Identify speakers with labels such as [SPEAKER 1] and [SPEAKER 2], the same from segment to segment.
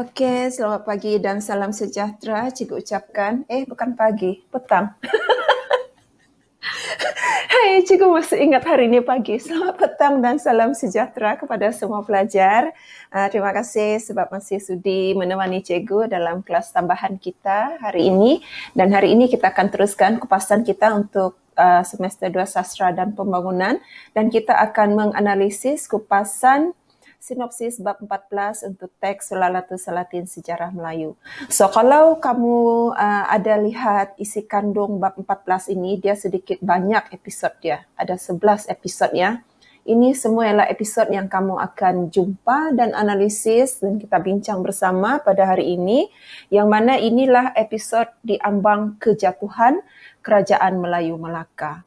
[SPEAKER 1] Oke, selamat pagi dan salam sejahtera. Cikgu ucapkan, eh bukan pagi, petang. Hai, Cikgu masih ingat hari ini pagi. Selamat petang dan salam sejahtera kepada semua pelajar. Uh, terima kasih sebab masih sudi menemani Cikgu dalam kelas tambahan kita hari ini. Dan hari ini kita akan teruskan kupasan kita untuk uh, semester 2 sastra dan pembangunan. Dan kita akan menganalisis kupasan sinopsis bab 14 untuk teks Sulalatu Salatin Sejarah Melayu. So kalau kamu uh, ada lihat isi kandung bab 14 ini, dia sedikit banyak episode dia. Ada 11 episod ya. Ini semua adalah episode yang kamu akan jumpa dan analisis dan kita bincang bersama pada hari ini. Yang mana inilah episode di ambang kejatuhan Kerajaan Melayu Melaka.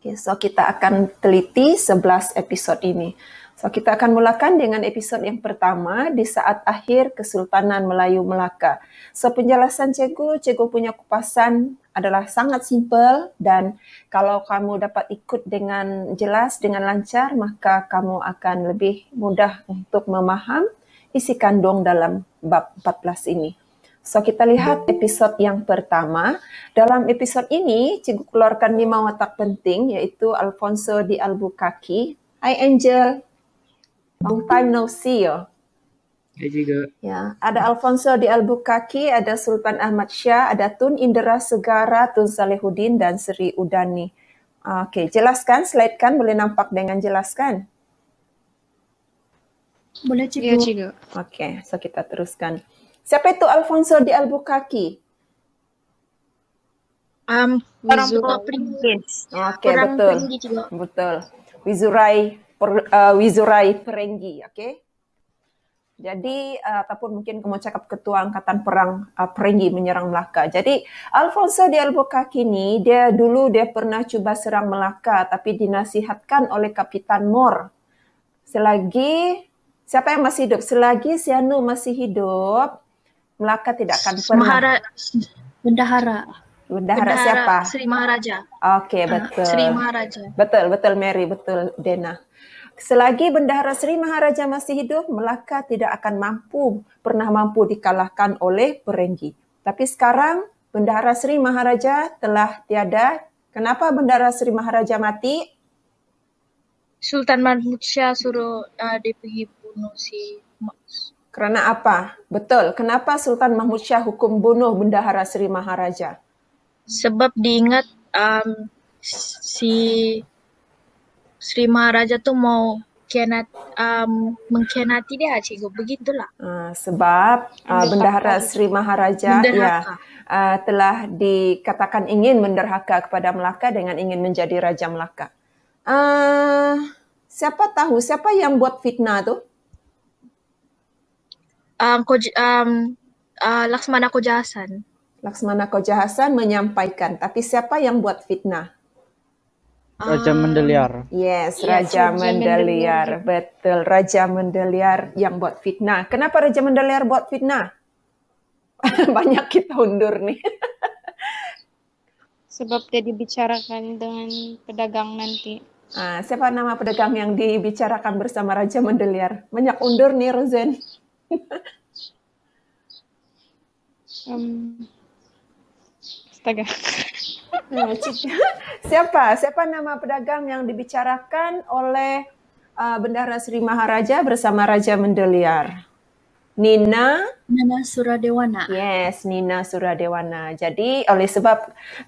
[SPEAKER 1] Okay, so kita akan teliti 11 episode ini. So, kita akan mulakan dengan episod yang pertama di saat akhir Kesultanan Melayu Melaka. So, penjelasan cikgu, cikgu punya kupasan adalah sangat simpel dan kalau kamu dapat ikut dengan jelas, dengan lancar, maka kamu akan lebih mudah untuk memaham isi kandung dalam bab 14 ini. So, kita lihat episod yang pertama. Dalam episod ini, cikgu keluarkan lima watak penting yaitu Alfonso di Albuquerque. Hai Angel, Long time no see yo. Ya juga. Ya, ada Alfonso di Albuquerque, ada Sultan Ahmad Syah, ada Tun Indra Segara, Tun Salehudin, dan Sri Udani. Oke, jelaskan, slide kan boleh nampak dengan jelaskan. Boleh cikgu. Iya cikgu. Oke, okay, so kita teruskan. Siapa itu Alfonso di Albuquerque? Um, Orang tua Oke, okay, betul. Peringgis, betul. Wizurai per, uh, eh, Wizurai Perenggi, oke? Okay? Jadi uh, ataupun mungkin kamu cakap ketua angkatan perang uh, eh, Perenggi menyerang Melaka. Jadi Alfonso de Albuquerque ini dia dulu dia pernah coba serang Melaka tapi dinasihatkan oleh Kapitan Mor. Selagi siapa yang masih hidup? Selagi Sianu masih hidup, Melaka tidak akan pernah. Mahara, bendahara. Bendahara, siapa?
[SPEAKER 2] Sri Maharaja.
[SPEAKER 1] Oke, okay, ah, betul. Sri Maharaja. Betul, betul Mary, betul Dena. Selagi Bendahara Sri Maharaja masih hidup, Melaka tidak akan mampu, pernah mampu dikalahkan oleh Perenggi. Tapi sekarang Bendahara Sri Maharaja telah tiada. Kenapa Bendahara Sri Maharaja mati? Sultan Mahmud Shah suruh uh, bunuh si Mas. Karena apa? Betul. Kenapa Sultan Mahmud Shah hukum bunuh Bendahara Sri Maharaja? Sebab diingat um,
[SPEAKER 2] si Sri Maharaja tu mau kianat um, mengkhianati dia cikgu begitulah uh, sebab uh, ah, bendahara Sri
[SPEAKER 1] Maharaja ya uh, telah dikatakan ingin menderhaka kepada Melaka dengan ingin menjadi raja Melaka uh, siapa tahu siapa yang buat fitnah tu um, Koj, um, uh, Laksmana Koja Laksmana Koja menyampaikan tapi siapa yang buat fitnah Raja
[SPEAKER 3] Mendeliar.
[SPEAKER 1] Yes, iya, Raja, yes, Mendeliar. Betul, Raja Mendeliar yang buat fitnah. Kenapa Raja Mendeliar buat fitnah? Banyak kita undur nih.
[SPEAKER 3] Sebab dia dibicarakan
[SPEAKER 1] dengan pedagang nanti. Ah, siapa nama pedagang yang dibicarakan bersama Raja Mendeliar? Banyak undur nih, Rosen. um,
[SPEAKER 3] Nah,
[SPEAKER 1] siapa? Siapa nama pedagang yang dibicarakan oleh uh, Bendahara Sri Maharaja bersama Raja Mendeliar? Nina Nina Suradewana. Yes, Nina Suradewana. Jadi oleh sebab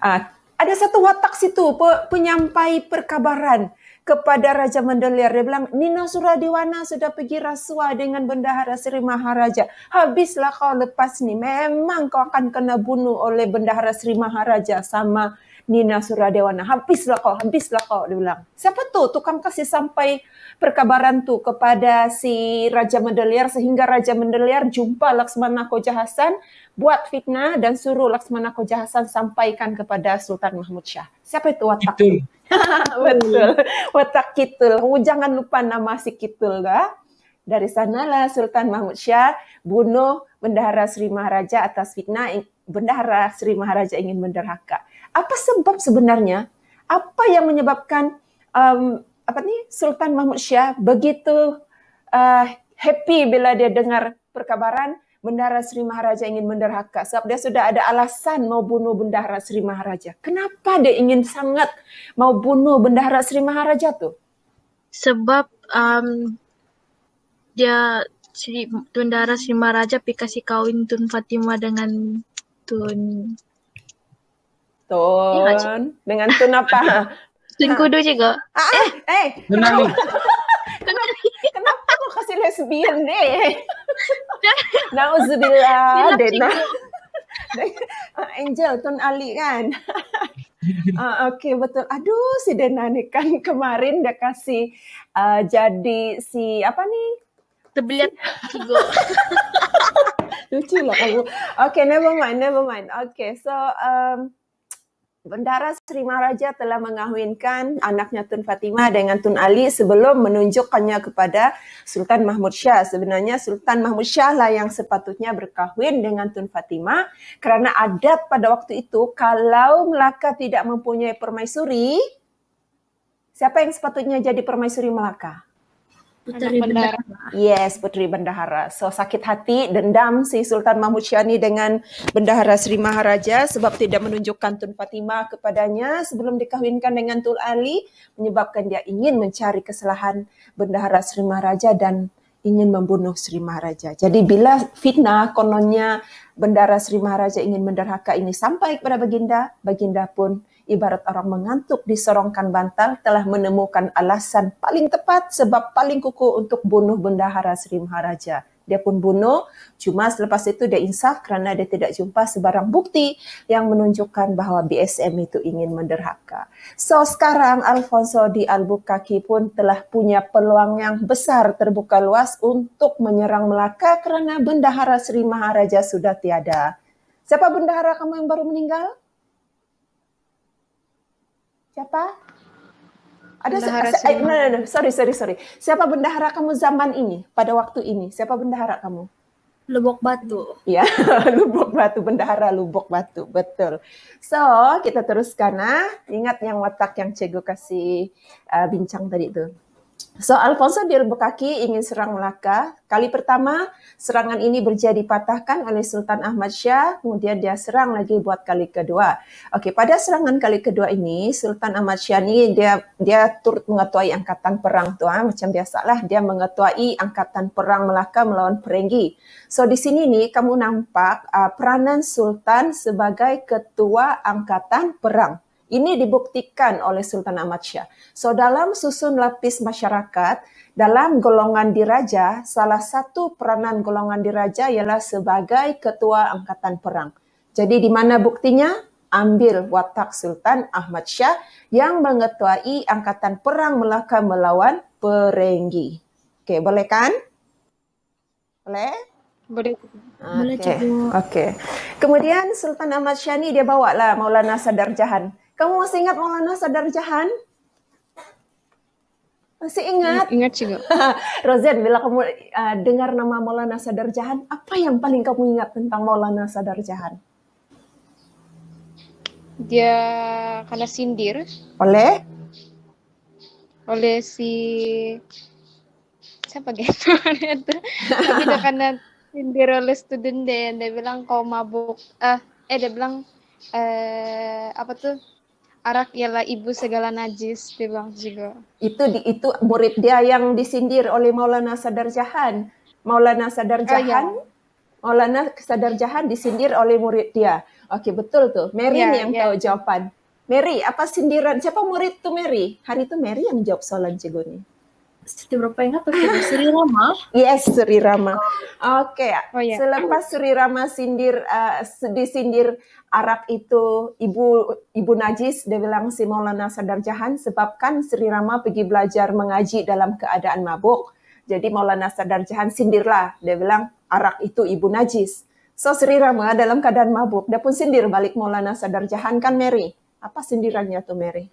[SPEAKER 1] uh, ada satu watak situ pe, penyampai perkabaran kepada Raja Mendelir. Dia bilang, Nino Suradiwana sudah pergi rasuah dengan Bendahara Sri Maharaja. Habislah kau lepas nih. Memang kau akan kena bunuh oleh Bendahara Sri Maharaja sama Nina Suradewana. Habislah kau, habislah kau. Dia bilang, siapa tuh tukang kasih sampai perkabaran tu kepada si Raja Mendelir sehingga Raja Mendelir jumpa Laksmana Koja Hasan, buat fitnah dan suruh Laksmana Koja Hasan sampaikan kepada Sultan Mahmud Shah. Siapa itu watak? Itu Betul. Watak Kitul. Kamu jangan lupa nama si Kitul dah. Dari sanalah Sultan Mahmud Syah bunuh Bendahara Sri Maharaja atas fitnah Bendahara Sri Maharaja ingin menderhaka. Apa sebab sebenarnya? Apa yang menyebabkan um, apa nih Sultan Mahmud Syah begitu uh, happy bila dia dengar perkabaran Bendara Sri Maharaja ingin menderhaka. Sebab dia sudah ada alasan mau bunuh Bendara Sri Maharaja. Kenapa dia ingin sangat
[SPEAKER 2] mau bunuh Bendara Sri Maharaja tuh? Sebab um, dia Sri Bendara Sri Maharaja dikasih kawin Tun Fatimah dengan Tun Tun ya, dengan Tun
[SPEAKER 1] apa?
[SPEAKER 3] Tun ah. Kudu juga.
[SPEAKER 1] Ah, eh, eh, kenapa? kenapa aku kasih lesbian deh? Nauzubillah. Dan nak. Ah, Angel Tun Ali kan. Uh, okay betul. Aduh si Dena ni kan kemarin dah kasih uh, jadi si apa ni? Tebelian cikgu. Lucu lah kamu. Okay never mind, never mind. Okay so um, Bendara Sri Maharaja telah mengahwinkan anaknya Tun Fatimah dengan Tun Ali sebelum menunjukkannya kepada Sultan Mahmud Shah. Sebenarnya Sultan Mahmud Shah lah yang sepatutnya berkahwin dengan Tun Fatimah karena adat pada waktu itu kalau Melaka tidak mempunyai permaisuri, siapa yang sepatutnya jadi permaisuri Melaka? Putri Bendahara. Yes, Putri Bendahara. So sakit hati, dendam si Sultan Mahmud Syani dengan Bendahara Sri Maharaja sebab tidak menunjukkan Tun Fatimah kepadanya sebelum dikawinkan dengan Tul Ali menyebabkan dia ingin mencari kesalahan Bendahara Sri Maharaja dan ingin membunuh Sri Maharaja. Jadi bila fitnah kononnya Bendahara Sri Maharaja ingin menderhaka ini sampai kepada Baginda, Baginda pun ibarat orang mengantuk di bantal telah menemukan alasan paling tepat sebab paling kuku untuk bunuh bendahara Sri Maharaja. Dia pun bunuh, cuma selepas itu dia insaf kerana dia tidak jumpa sebarang bukti yang menunjukkan bahawa BSM itu ingin menderhaka. So sekarang Alfonso di Albuquerque pun telah punya peluang yang besar terbuka luas untuk menyerang Melaka kerana bendahara Sri Maharaja sudah tiada. Siapa bendahara kamu yang baru meninggal? Siapa?
[SPEAKER 3] Ada bendahara se- eh, no, no,
[SPEAKER 1] no, sorry sorry sorry. Siapa bendahara kamu zaman ini pada waktu ini? Siapa bendahara kamu? Lubuk Batu. Ya, Lubuk Batu bendahara Lubuk Batu, betul. So, kita teruskan nah. Ingat yang watak yang Cego kasih uh, bincang tadi itu. So, Alfonso di Albuquerque ingin serang Melaka. Kali pertama, serangan ini berjaya dipatahkan oleh Sultan Ahmad Shah. kemudian dia serang lagi buat kali kedua. Oke, pada serangan kali kedua ini, Sultan Ahmad Shah ini dia dia turut mengetuai angkatan perang tu. Ha? macam biasalah dia mengetuai angkatan perang Melaka melawan Perenggi. So, di sini ni kamu nampak uh, peranan Sultan sebagai ketua angkatan perang. Ini dibuktikan oleh Sultan Ahmad Shah. So dalam susun lapis masyarakat, dalam golongan diraja, salah satu peranan golongan diraja ialah sebagai ketua angkatan perang. Jadi di mana buktinya? Ambil watak Sultan Ahmad Shah yang mengetuai angkatan perang Melaka melawan Perenggi. Okey, boleh kan?
[SPEAKER 3] Boleh? Boleh. Okay. Boleh
[SPEAKER 1] Kemudian Sultan Ahmad Shah ni dia bawa lah Maulana Sadar Jahan. Kamu masih ingat Maulana Sadar Jahan? Masih ingat? Ingat sih, Rozet, bila kamu uh, dengar nama Maulana Sadar Jahan, apa yang paling kamu ingat tentang Maulana Sadar
[SPEAKER 3] Jahan? Dia karena sindir. Oleh? Oleh si... Siapa gitu? Dia karena sindir oleh student dan Dia bilang kau mabuk. Uh, eh, dia bilang eh, apa tuh? arak ialah ibu segala najis dia bilang juga
[SPEAKER 1] itu di, itu murid dia yang disindir oleh Maulana Sadar Jahan Maulana Sadar oh, iya. Jahan oh, ya. Maulana Sadar Jahan disindir oleh murid dia oke betul tuh Mary ya, yang ya. tahu jawaban Mary apa sindiran siapa murid tuh Mary hari itu Mary yang jawab soalan cikgu Siti Berpengat atau Suri Rama? Yes, Suri Rama. Oh. Oke, okay. oh, yeah. selepas Suri Rama sindir uh, eh, disindir Arab itu ibu ibu Najis dia bilang si Maulana Sadar Jahan sebabkan Sri Rama pergi belajar mengaji dalam keadaan mabuk. Jadi Maulana Sadar Jahan sindirlah dia bilang Arak itu ibu Najis. So Sri Rama dalam keadaan mabuk dia pun sindir balik Maulana Sadar Jahan kan Mary. Apa sindirannya tuh Mary?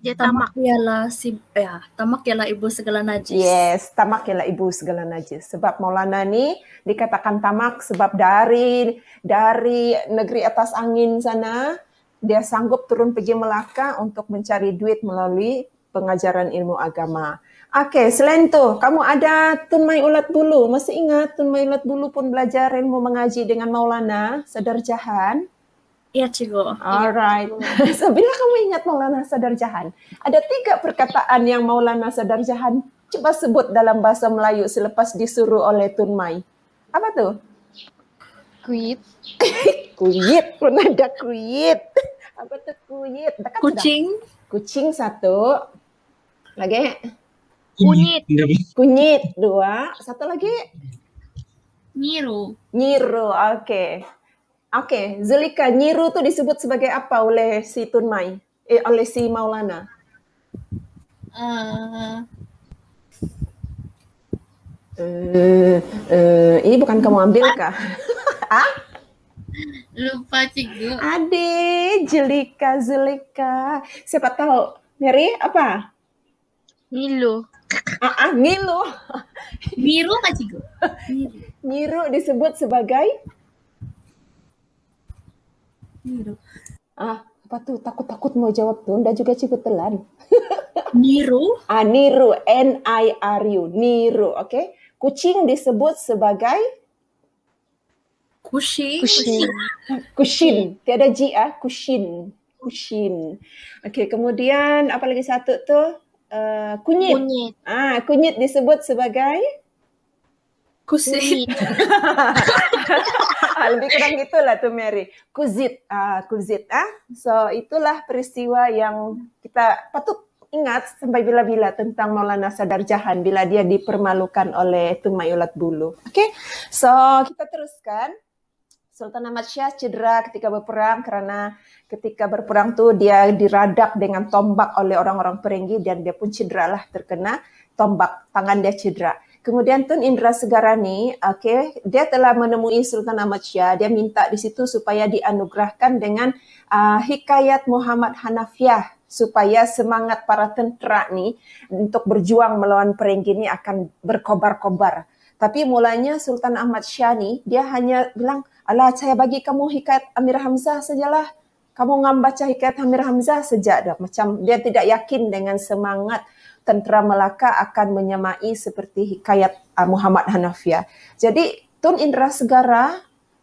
[SPEAKER 1] Ya, tamak. tamak ialah si ya,
[SPEAKER 2] tamak ialah ibu segala najis. Yes,
[SPEAKER 1] tamak ialah ibu segala najis. Sebab Maulana ni dikatakan tamak sebab dari dari negeri atas angin sana dia sanggup turun pergi Melaka untuk mencari duit melalui pengajaran ilmu agama. Okey, selain tu, kamu ada Tun Mai Ulat Bulu. Masih ingat Tun Mai Ulat Bulu pun belajar ilmu mengaji dengan Maulana, sederjahan.
[SPEAKER 2] Iya Cigo. Alright.
[SPEAKER 1] Bila kamu ingat Maulana Sadar Jahan, ada tiga perkataan yang Maulana Sadar Jahan coba sebut dalam bahasa Melayu selepas disuruh oleh Tun Mai. Apa tuh? Kuit. kuyit, pun ada kuit. Apa tuh kuyit? Dekat Kucing. Sudah. Kucing satu. Lagi? Kunyit. Kunyit dua. Satu lagi? Nyiru. Nyiru, oke. Okay. Oke, okay. Zulika, Nyiru tuh disebut sebagai apa oleh si Tun Mai? Eh, oleh si Maulana? Uh, uh, ini bukan kamu ambil kah? ah? Lupa cikgu. Ade, Zulika, Zulika. Siapa tahu Mary apa? Milu. Ah, ah ngilu. Miru, kak cikgu? Miru disebut sebagai Niru. Ah, apa tuh? Takut-takut mau jawab tuh. Nda juga cikut telan. niru? Ah, niru. N-I-R-U. Niru, oke? Okay? Kucing disebut sebagai? Kushi. Kushin. Kushin. Tiada G, ah. Kushin. Kushin. Oke, okay, kemudian apa lagi satu tuh? Uh, kunyit. kunyit. Ah, kunyit disebut sebagai? Kusit. Lebih kurang lah tuh Mary. Kuzit, uh, ah, kuzit ah. So itulah peristiwa yang kita patut ingat sampai bila-bila tentang Maulana Sadar Jahan bila dia dipermalukan oleh Tumayulat Bulu. Oke, okay? so kita teruskan. Sultan Ahmad Syah cedera ketika berperang karena ketika berperang tuh dia diradak dengan tombak oleh orang-orang Perenggi dan dia pun cedera lah terkena tombak, tangan dia cedera. Kemudian Tun Indra Segarani, okay, dia telah menemui Sultan Ahmad Syah. Dia minta di situ supaya dianugerahkan dengan uh, hikayat Muhammad Hanafiah supaya semangat para tentera ni untuk berjuang melawan perenggi ini akan berkobar-kobar. Tapi mulanya Sultan Ahmad Syah ni, dia hanya bilang, Allah, saya bagi kamu hikayat Amir Hamzah sajalah. Kamu ngam baca hikayat Amir Hamzah sejak dah. Macam dia tidak yakin dengan semangat tentera Melaka akan menyamai seperti hikayat uh, Muhammad Hanafiah. Jadi Tun Indra Segara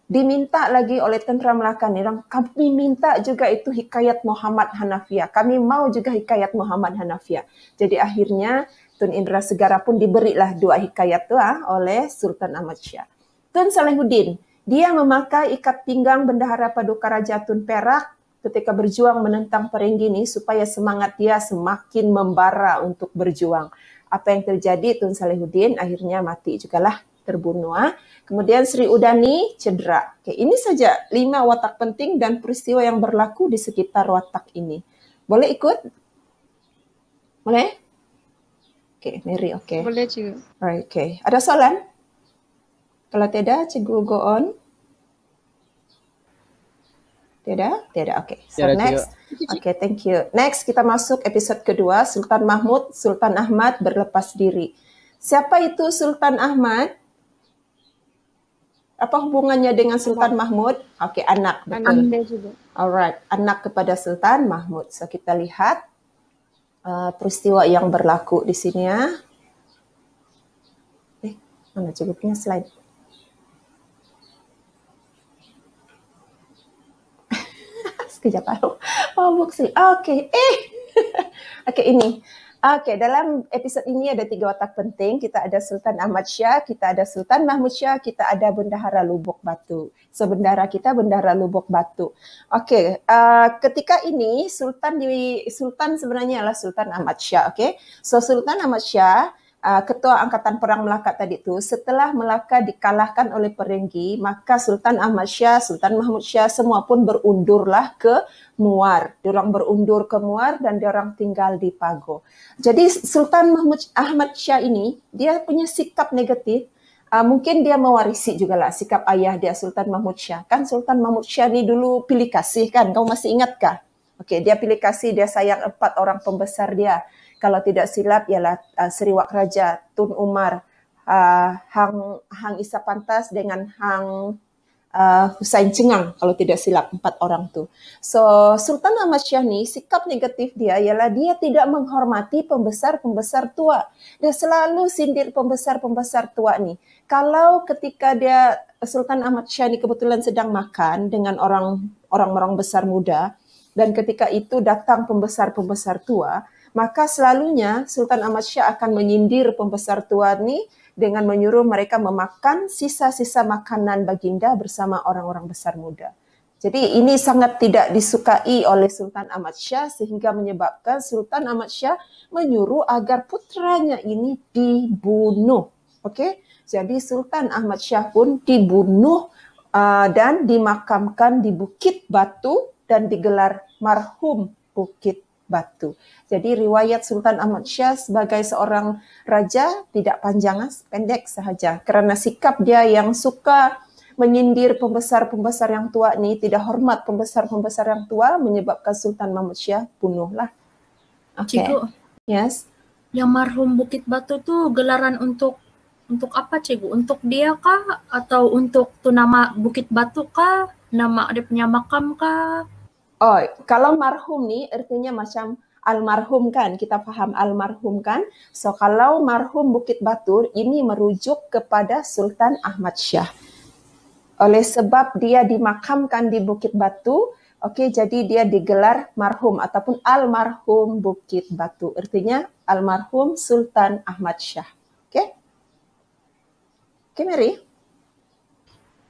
[SPEAKER 1] diminta lagi oleh tentera Melaka nih, kami minta juga itu hikayat Muhammad Hanafiah. Kami mau juga hikayat Muhammad Hanafiah. Jadi akhirnya Tun Indra Segara pun diberilah dua hikayat tua ah, oleh Sultan Ahmad Syah. Tun Salehuddin, dia memakai ikat pinggang bendahara Paduka Raja Tun Perak ketika berjuang menentang Perenggini supaya semangat dia semakin membara untuk berjuang. Apa yang terjadi Tun Salehuddin akhirnya mati juga lah terbunuh. Ah. Kemudian Sri Udani cedera. Oke, ini saja lima watak penting dan peristiwa yang berlaku di sekitar watak ini. Boleh ikut? Boleh? Oke, Mary,
[SPEAKER 2] oke. Okay. Boleh juga. Oke, okay.
[SPEAKER 1] ada soalan? Kalau tidak, Cikgu go on. Tidak? Tidak. Oke. Okay. So next. Oke, okay, thank you. Next kita masuk episode kedua Sultan Mahmud, Sultan Ahmad berlepas diri. Siapa itu Sultan Ahmad? Apa hubungannya dengan Sultan Mahmud? Oke, okay, anak betul. Anak Alright, anak kepada Sultan Mahmud. So kita lihat uh, peristiwa yang berlaku di sini ya. Eh, mana cukupnya slide? sekejap baru. Oh, sleep. oke, Eh. oke ini. oke dalam episod ini ada tiga watak penting. Kita ada Sultan Ahmad Shah, kita ada Sultan Mahmud Shah, kita ada Bendahara Lubuk Batu. So, kita Bendahara Lubuk Batu. oke, uh, ketika ini Sultan di Sultan sebenarnya adalah Sultan Ahmad Shah, oke, So, Sultan Ahmad Shah uh, Ketua Angkatan Perang Melaka tadi itu, setelah Melaka dikalahkan oleh Perenggi, maka Sultan Ahmad Syah, Sultan Mahmud Syah semua pun berundurlah ke Muar. Diorang berundur ke Muar dan diorang tinggal di Pago. Jadi Sultan Mahmud Ahmad Syah ini, dia punya sikap negatif, uh, mungkin dia mewarisi juga lah sikap ayah dia Sultan Mahmud Syah. Kan Sultan Mahmud Syah ini dulu pilih kasih kan, kau masih ingatkah? Okey, dia pilih kasih, dia sayang empat orang pembesar dia. Kalau tidak silap ialah uh, Seriwak Raja Tun Umar, uh, Hang Hang Isa Pantas dengan Hang uh, Husain Cengang kalau tidak silap empat orang tuh. So Sultan Ahmad Syahni sikap negatif dia ialah dia tidak menghormati pembesar-pembesar tua. Dia selalu sindir pembesar-pembesar tua nih. Kalau ketika dia Sultan Ahmad Syahni kebetulan sedang makan dengan orang orang-orang besar muda dan ketika itu datang pembesar-pembesar tua, maka selalunya Sultan Ahmad Syah akan menyindir pembesar tua ini dengan menyuruh mereka memakan sisa-sisa makanan baginda bersama orang-orang besar muda. Jadi ini sangat tidak disukai oleh Sultan Ahmad Syah sehingga menyebabkan Sultan Ahmad Syah menyuruh agar putranya ini dibunuh. Oke. Okay? Jadi Sultan Ahmad Syah pun dibunuh uh, dan dimakamkan di Bukit Batu dan digelar marhum Bukit Batu. Jadi riwayat Sultan Ahmad Syah sebagai seorang raja tidak panjang, ah, pendek sahaja. karena sikap dia yang suka menyindir pembesar-pembesar yang tua ni, tidak hormat pembesar-pembesar yang tua menyebabkan Sultan Mahmud Syah bunuhlah.
[SPEAKER 2] Okay. Cikgu. Yes. Yang marhum Bukit Batu tu gelaran untuk untuk apa cikgu? Untuk dia kah atau untuk tu nama Bukit Batu kah? Nama ada punya makam kah? Oh, kalau marhum nih artinya macam
[SPEAKER 1] almarhum kan, kita paham almarhum kan. So kalau marhum Bukit Batu, ini merujuk kepada Sultan Ahmad Shah. Oleh sebab dia dimakamkan di Bukit Batu, Oke, jadi dia digelar marhum ataupun almarhum Bukit Batu. Artinya almarhum Sultan Ahmad Shah, Oke? Okay? Oke, Mary?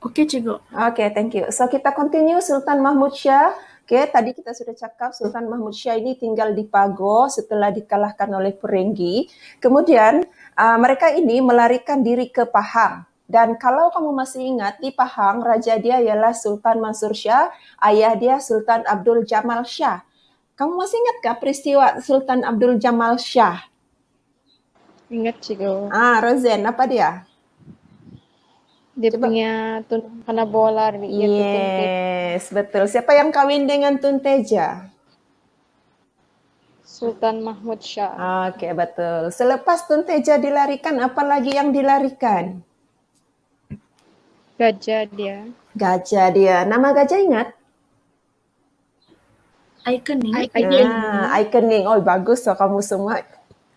[SPEAKER 1] Oke, okay, Cikgu. Oke, thank you. So, kita continue Sultan Mahmud Shah. Oke, tadi kita sudah cakap Sultan Mahmud Syah ini tinggal di Pago setelah dikalahkan oleh Perenggi. Kemudian uh, mereka ini melarikan diri ke Pahang. Dan kalau kamu masih ingat di Pahang raja dia ialah Sultan Mansur Syah, ayah dia Sultan Abdul Jamal Syah. Kamu masih ingat ingatkah peristiwa Sultan Abdul Jamal Syah? Ingat, Cikgu. Ah, Rozen, apa dia? dia Coba. punya Tun karena nih. Yes, betul. Siapa yang kawin dengan Tun Teja?
[SPEAKER 3] Sultan Mahmud Shah. Oke, okay, betul.
[SPEAKER 1] Selepas Tun Teja dilarikan, lagi yang dilarikan?
[SPEAKER 3] Gajah dia.
[SPEAKER 1] Gajah dia. Nama gajah ingat?
[SPEAKER 3] Ikoning. Ikoning. Nah,
[SPEAKER 1] Ikoning. Oh, bagus loh kamu semua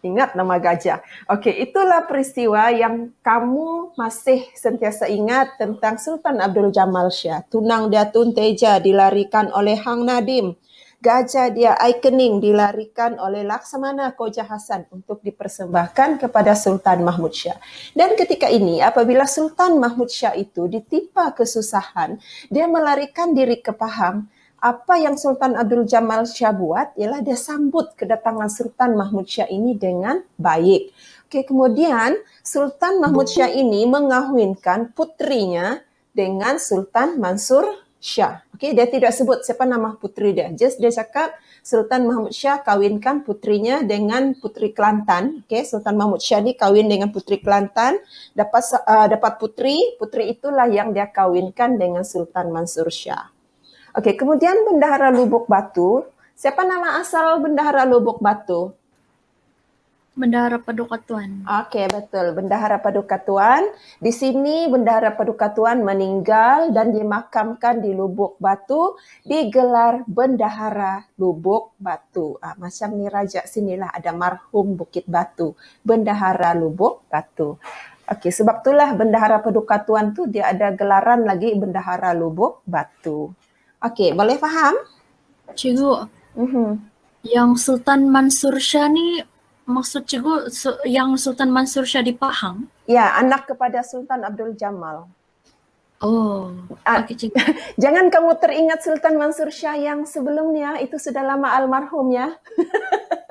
[SPEAKER 1] ingat nama gajah. Oke, okay, itulah peristiwa yang kamu masih sentiasa ingat tentang Sultan Abdul Jamal Shah. Tunang dia Tun Teja dilarikan oleh Hang Nadim. Gajah dia Aikening dilarikan oleh Laksamana Koja Hasan untuk dipersembahkan kepada Sultan Mahmud Shah. Dan ketika ini apabila Sultan Mahmud Shah itu ditimpa kesusahan, dia melarikan diri ke Pahang apa yang Sultan Abdul Jamal Syah buat ialah dia sambut kedatangan Sultan Mahmud Syah ini dengan baik. Oke, kemudian Sultan Mahmud Syah ini mengahwinkan putrinya dengan Sultan Mansur Syah. Oke, dia tidak sebut siapa nama putri dia. Just dia cakap Sultan Mahmud Syah kawinkan putrinya dengan putri Kelantan. Oke, Sultan Mahmud Syah ini kawin dengan putri Kelantan, dapat uh, dapat putri, putri itulah yang dia kawinkan dengan Sultan Mansur Syah. Oke, kemudian Bendahara Lubuk Batu. Siapa nama asal Bendahara Lubuk Batu? Bendahara Padukatuan. Oke, okay, betul. Bendahara Tuan. Di sini Bendahara Tuan meninggal dan dimakamkan di Lubuk Batu, digelar Bendahara Lubuk Batu. Ah, macam ni raja sinilah ada marhum Bukit Batu, Bendahara Lubuk Batu. Oke, sebab itulah Bendahara pedukatuan tu dia ada gelaran lagi Bendahara Lubuk Batu. Oke, boleh paham?
[SPEAKER 2] Cikgu, uh mm-hmm. -huh. yang Sultan Mansur Shah ni maksud cikgu yang Sultan Mansur Shah di Pahang?
[SPEAKER 1] Ya, anak kepada Sultan Abdul Jamal.
[SPEAKER 2] Oh, ah, okay, cikgu. Jangan kamu
[SPEAKER 1] teringat Sultan Mansur Syah yang sebelumnya itu sudah lama almarhum ya.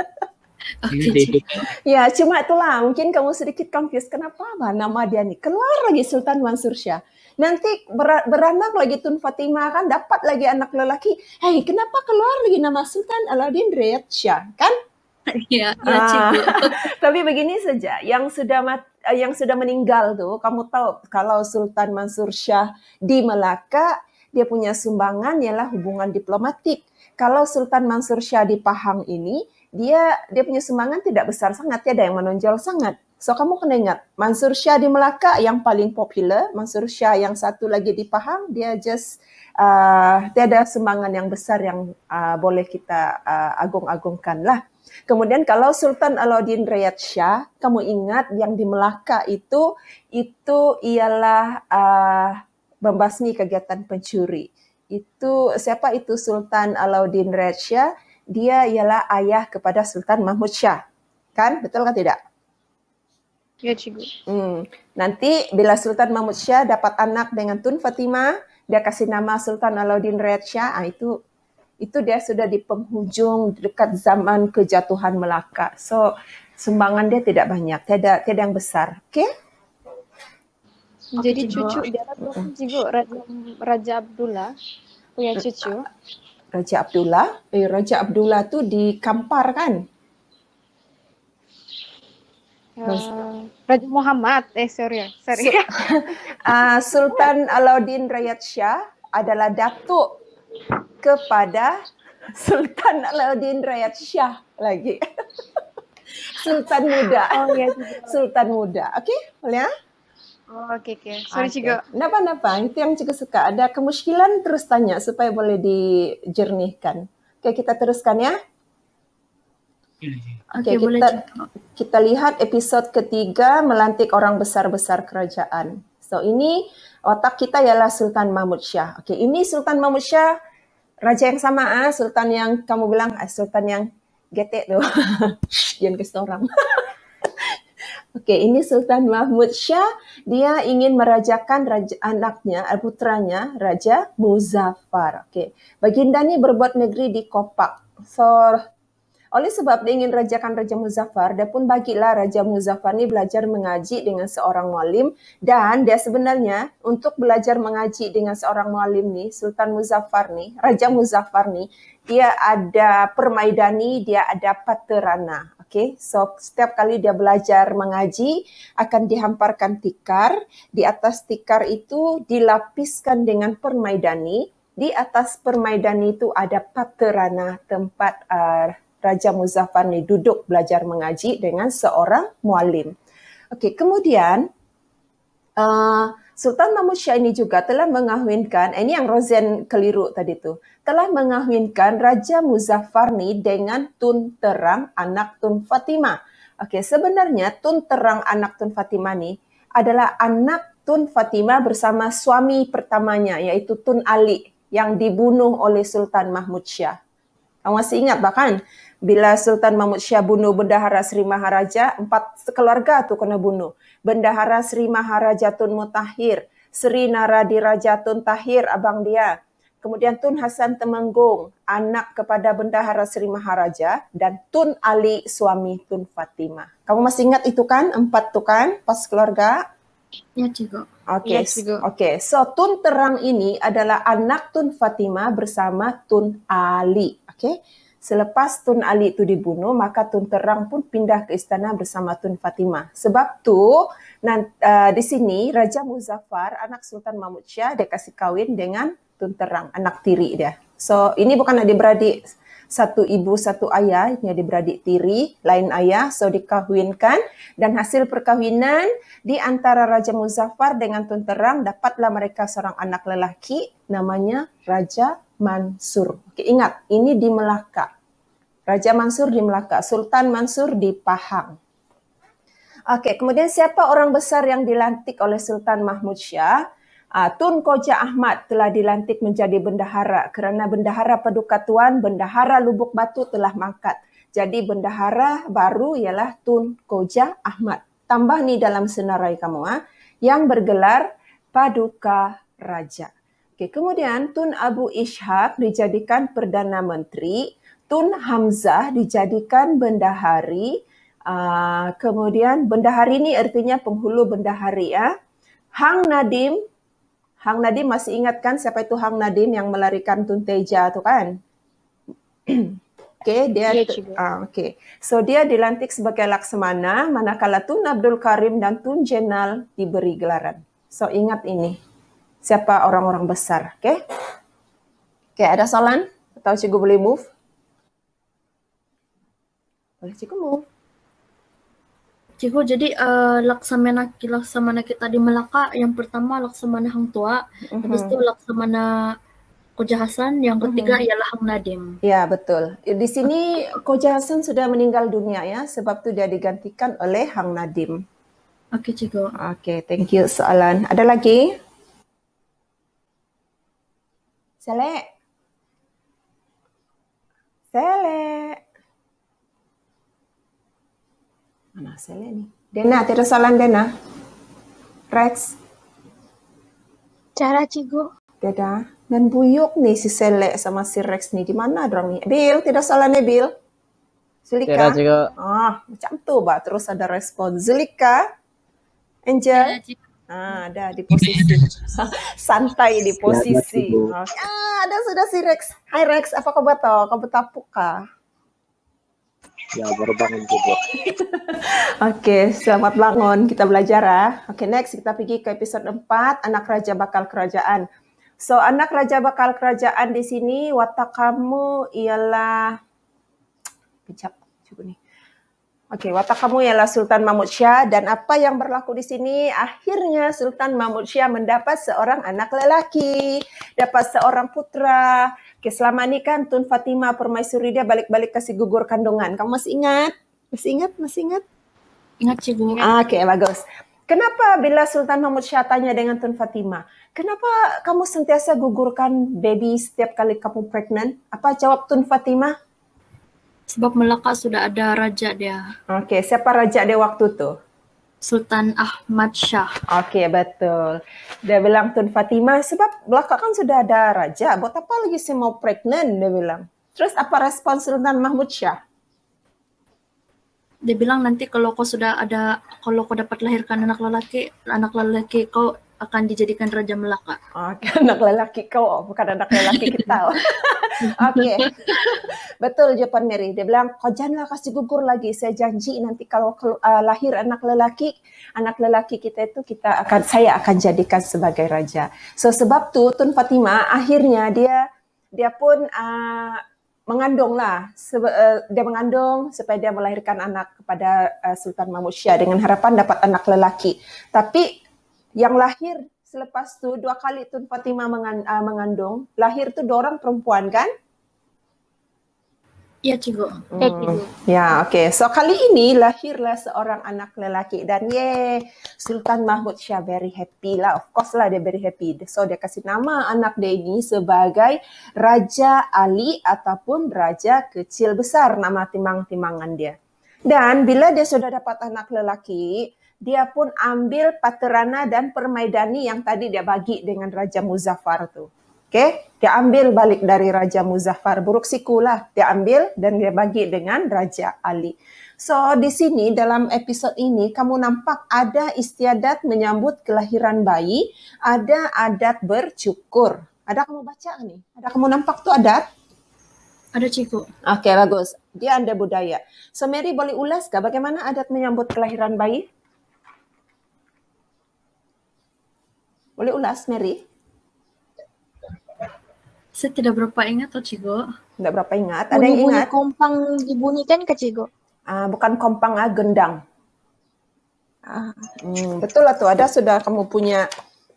[SPEAKER 3] Iya, iya, iya.
[SPEAKER 1] ya, cuma itulah mungkin kamu sedikit confused. Kenapa apa nama dia nih? Keluar lagi Sultan Mansur Syah. Nanti ber beranak lagi Tun Fatimah kan dapat lagi anak lelaki. Hei, kenapa keluar lagi nama Sultan Aladin Riyad Syah? Kan? Iya, ah, tapi begini saja, yang sudah mat, eh, yang sudah meninggal tuh, kamu tahu kalau Sultan Mansur Syah di Melaka, dia punya sumbangan ialah hubungan diplomatik. Kalau Sultan Mansur Syah di Pahang ini, dia dia punya semangat tidak besar sangat, tiada yang menonjol sangat. So kamu kena ingat, Mansur Shah di Melaka yang paling popular, Mansur Shah yang satu lagi di Pahang, dia just uh, tiada semangat yang besar yang uh, boleh kita uh, agung-agungkan lah. Kemudian kalau Sultan Alauddin Riyad Shah, kamu ingat yang di Melaka itu, itu ialah uh, membasmi kegiatan pencuri. Itu siapa itu Sultan Alauddin Riyad Shah? dia ialah ayah kepada Sultan Mahmud Shah. Kan? Betul kan tidak? Ya, cikgu. Hmm. Nanti bila Sultan Mahmud Shah dapat anak dengan Tun Fatimah, dia kasih nama Sultan Alauddin Red Shah. Ah, itu itu dia sudah di penghujung dekat zaman kejatuhan Melaka. So sumbangan dia tidak banyak, tidak tidak yang besar. Oke?
[SPEAKER 3] Jadi cucu dia Raja, Raja Abdullah punya cucu.
[SPEAKER 1] Raja Abdullah. Eh, Raja Abdullah tu di Kampar kan?
[SPEAKER 3] Uh,
[SPEAKER 1] Raja Muhammad, eh sorry, sorry. uh, Sultan Alauddin Rayat Shah adalah datuk kepada Sultan Alauddin Rayat Shah lagi. Sultan muda. Oh, ya, ya. Sultan muda. Okey, boleh ya?
[SPEAKER 3] Oh, oke, oke. Sorry, Cigo.
[SPEAKER 1] Napa-napa, itu yang Cigo suka. Ada kemuskilan terus tanya supaya boleh dijernihkan. Oke, kita teruskan ya. Oke, okay, kita, kita lihat episode ketiga, melantik orang besar-besar kerajaan. So, ini otak kita ialah Sultan Mahmud Syah. Oke, ini Sultan Mahmud Syah, raja yang sama, ah, Sultan yang kamu bilang, ah, Sultan yang getek tuh. Jangan kasih orang. Oke, ini Sultan Mahmud Shah dia ingin merajakan raja, anaknya, putranya, Raja Muzaffar. Oke, Baginda ini berbuat negeri di Kopak. So, oleh sebab dia ingin rajakan Raja Muzaffar, dia pun bagilah Raja Muzaffar ini belajar mengaji dengan seorang mualim dan dia sebenarnya untuk belajar mengaji dengan seorang mualim nih, Sultan Muzaffar nih, Raja Muzaffar nih, dia ada permaidani, dia ada paterana okay? so setiap kali dia belajar mengaji akan dihamparkan tikar. Di atas tikar itu dilapiskan dengan permaidani. Di atas permaidani itu ada paterana tempat uh, Raja Muzaffar ini duduk belajar mengaji dengan seorang mualim. okay, kemudian uh, Sultan Mahmud Shah ini juga telah mengahwinkan, eh, ini yang Rosen keliru tadi tuh, telah mengahwinkan Raja Muzaffarni dengan Tun Terang anak Tun Fatimah. Oke, sebenarnya Tun Terang anak Tun Fatimah ini adalah anak Tun Fatimah bersama suami pertamanya yaitu Tun Ali yang dibunuh oleh Sultan Mahmud Shah. Kamu masih ingat bahkan Bila Sultan Mahmud Syah bunuh Bendahara Sri Maharaja, empat keluarga tu kena bunuh. Bendahara Sri Maharaja Tun Mutahir, Sri Naradiraja Tun Tahir, abang dia. Kemudian Tun Hasan Temenggung, anak kepada Bendahara Sri Maharaja dan Tun Ali, suami Tun Fatimah. Kamu masih ingat itu kan? Empat tu kan? Pas keluarga?
[SPEAKER 3] Ya, Cikgu. Oke. Okay. Ya,
[SPEAKER 1] okay. So, Tun Terang ini adalah anak Tun Fatimah bersama Tun Ali. Oke. Selepas Tun Ali itu dibunuh, maka Tun Terang pun pindah ke istana bersama Tun Fatimah. Sebab tu, uh, di sini Raja Muzaffar, anak Sultan Mahmud Syah, dia kasih kawin dengan Tun Terang, anak tiri dia. So, ini bukan adik-beradik satu ibu satu ayah ini adik-beradik tiri lain ayah so dikahwinkan dan hasil perkahwinan di antara Raja Muzaffar dengan Tun Terang dapatlah mereka seorang anak lelaki namanya Raja Mansur. Oke, ingat, ini di Melaka. Raja Mansur di Melaka, Sultan Mansur di Pahang. Oke, kemudian siapa orang besar yang dilantik oleh Sultan Mahmud Syah? Uh, ah, Tun Koja Ahmad telah dilantik menjadi bendahara kerana bendahara Paduka Tuan, bendahara Lubuk Batu telah mangkat. Jadi bendahara baru ialah Tun Koja Ahmad. Tambah ni dalam senarai kamu ah, yang bergelar Paduka Raja. Okay, kemudian Tun Abu Ishaq dijadikan Perdana Menteri, Tun Hamzah dijadikan Bendahari, uh, kemudian Bendahari ini artinya penghulu Bendahari ya. Hang Nadim, Hang Nadim masih ingatkan siapa itu Hang Nadim yang melarikan Tun Teja itu kan? Oke, okay, dia iya, uh, ah, oke. So dia dilantik sebagai laksamana manakala Tun Abdul Karim dan Tun Jenal diberi gelaran. So ingat ini siapa orang-orang besar, oke? Okay? Oke, ada soalan? Atau Cikgu boleh move?
[SPEAKER 2] Boleh Cikgu move. Cikgu, jadi uh, laksamana, laksamana kita di Melaka, yang pertama Laksamana Hang Tua, mm-hmm. habis itu Laksamana Koja Hasan, yang mm-hmm. ketiga mm-hmm. ialah Hang Nadim.
[SPEAKER 1] Ya, betul.
[SPEAKER 2] Di sini Koja Hasan sudah
[SPEAKER 1] meninggal dunia ya, sebab itu dia digantikan oleh Hang Nadim. Oke, okay, Cikgu. Oke, okay, thank you soalan. Ada lagi? Sele. Sele. Mana Sele nih?
[SPEAKER 3] Dena, tidak soalan Dena.
[SPEAKER 1] Rex. Cara cigo. Deda. Dan buyuk nih si Sele sama si Rex nih. Di mana dong nih? Bill, tidak salah nih Bill. Zulika. Tidak Ah, macam tuh, bah, Terus ada respon Zulika. Angel. Tidak, Ah, ada di posisi santai di posisi. Ah, ada sudah si Rex. Hai Rex, apa kabar toh? Kamu tapuk kah?
[SPEAKER 3] Ya, baru bangun juga. Oke,
[SPEAKER 1] okay, selamat bangun. Kita belajar ya. Oke, next kita pergi ke episode 4, Anak Raja Bakal Kerajaan. So, anak raja bakal kerajaan di sini watak kamu ialah kejap coba nih. Oke, watak kamu ialah Sultan Mahmud Syah dan apa yang berlaku di sini akhirnya Sultan Mahmud Syah mendapat seorang anak lelaki, dapat seorang putra. Oke, selama ini kan Tun Fatima Permaisuri dia balik-balik kasih gugur kandungan. Kamu masih ingat? Masih ingat? Masih ingat? Ingat cikgu. Ah, Oke, bagus. Kenapa bila Sultan Mahmud Syah tanya dengan Tun Fatima, kenapa kamu sentiasa gugurkan baby setiap kali kamu pregnant? Apa jawab Tun Fatima?
[SPEAKER 2] Sebab Melaka sudah ada
[SPEAKER 1] raja dia. Oke, okay. siapa raja dia waktu itu? Sultan Ahmad Shah. Oke, okay, betul. Dia bilang Tun Fatimah, sebab Melaka kan sudah ada raja, buat apa lagi sih mau pregnant, dia bilang. Terus apa respon Sultan Mahmud Shah?
[SPEAKER 2] Dia bilang nanti kalau kau sudah ada, kalau kau dapat lahirkan anak lelaki, anak lelaki kau akan dijadikan raja Melaka. Oke, okay, anak lelaki kau, bukan anak lelaki
[SPEAKER 1] kita. Oke, okay. betul Jepang Mary. Dia bilang, kau janganlah kasih gugur lagi. Saya janji nanti kalau uh, lahir anak lelaki, anak lelaki kita itu kita akan, saya akan jadikan sebagai raja. So sebab tu Tun Fatima akhirnya dia dia pun uh, mengandung lah eh, dia mengandung supaya dia melahirkan anak kepada Sultan Mahmud Syah dengan harapan dapat anak lelaki tapi yang lahir selepas tu dua kali Tun Fatimah ah, mengandung, lahir tu dua orang perempuan kan? Ya cikgu. Hmm. Ya cikgu. Ya okey. So kali ini lahirlah seorang anak lelaki dan ye Sultan Mahmud Shah very happy lah. Of course lah dia very happy. So dia kasih nama anak dia ini sebagai Raja Ali ataupun Raja Kecil Besar nama timang-timangan dia. Dan bila dia sudah dapat anak lelaki, dia pun ambil Paterana dan Permaidani yang tadi dia bagi dengan Raja Muzaffar tu, Oke, dia ambil balik dari Raja Muzaffar, buruk sikulah dia ambil dan dia bagi dengan Raja Ali. So, di sini dalam episode ini kamu nampak ada istiadat menyambut kelahiran bayi, ada adat bercukur. Ada kamu baca nih? Ada kamu nampak tu adat? Ada Ciko. Oke, bagus. Dia ada budaya. So, Mary boleh ulas gak bagaimana adat menyambut kelahiran bayi? Boleh ulas, Mary? Saya tidak berapa ingat tuh, oh, Cigo. Tidak berapa ingat. Ada yang ingat?
[SPEAKER 2] kompang dibunyikan ke Cigo.
[SPEAKER 1] Ah, bukan kompang, ah, gendang.
[SPEAKER 2] Ah. Hmm,
[SPEAKER 1] betul lah tuh. Ada sudah kamu punya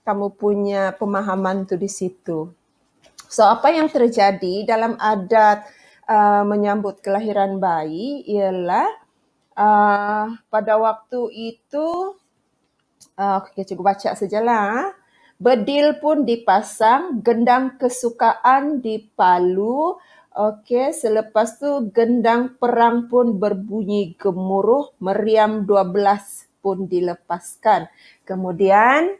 [SPEAKER 1] kamu punya pemahaman tuh di situ. So apa yang terjadi dalam adat uh, menyambut kelahiran bayi ialah uh, pada waktu itu uh, ah, okay, cukup baca sajalah bedil pun dipasang, gendang kesukaan dipalu. Okey, selepas tu gendang perang pun berbunyi gemuruh, meriam 12 pun dilepaskan. Kemudian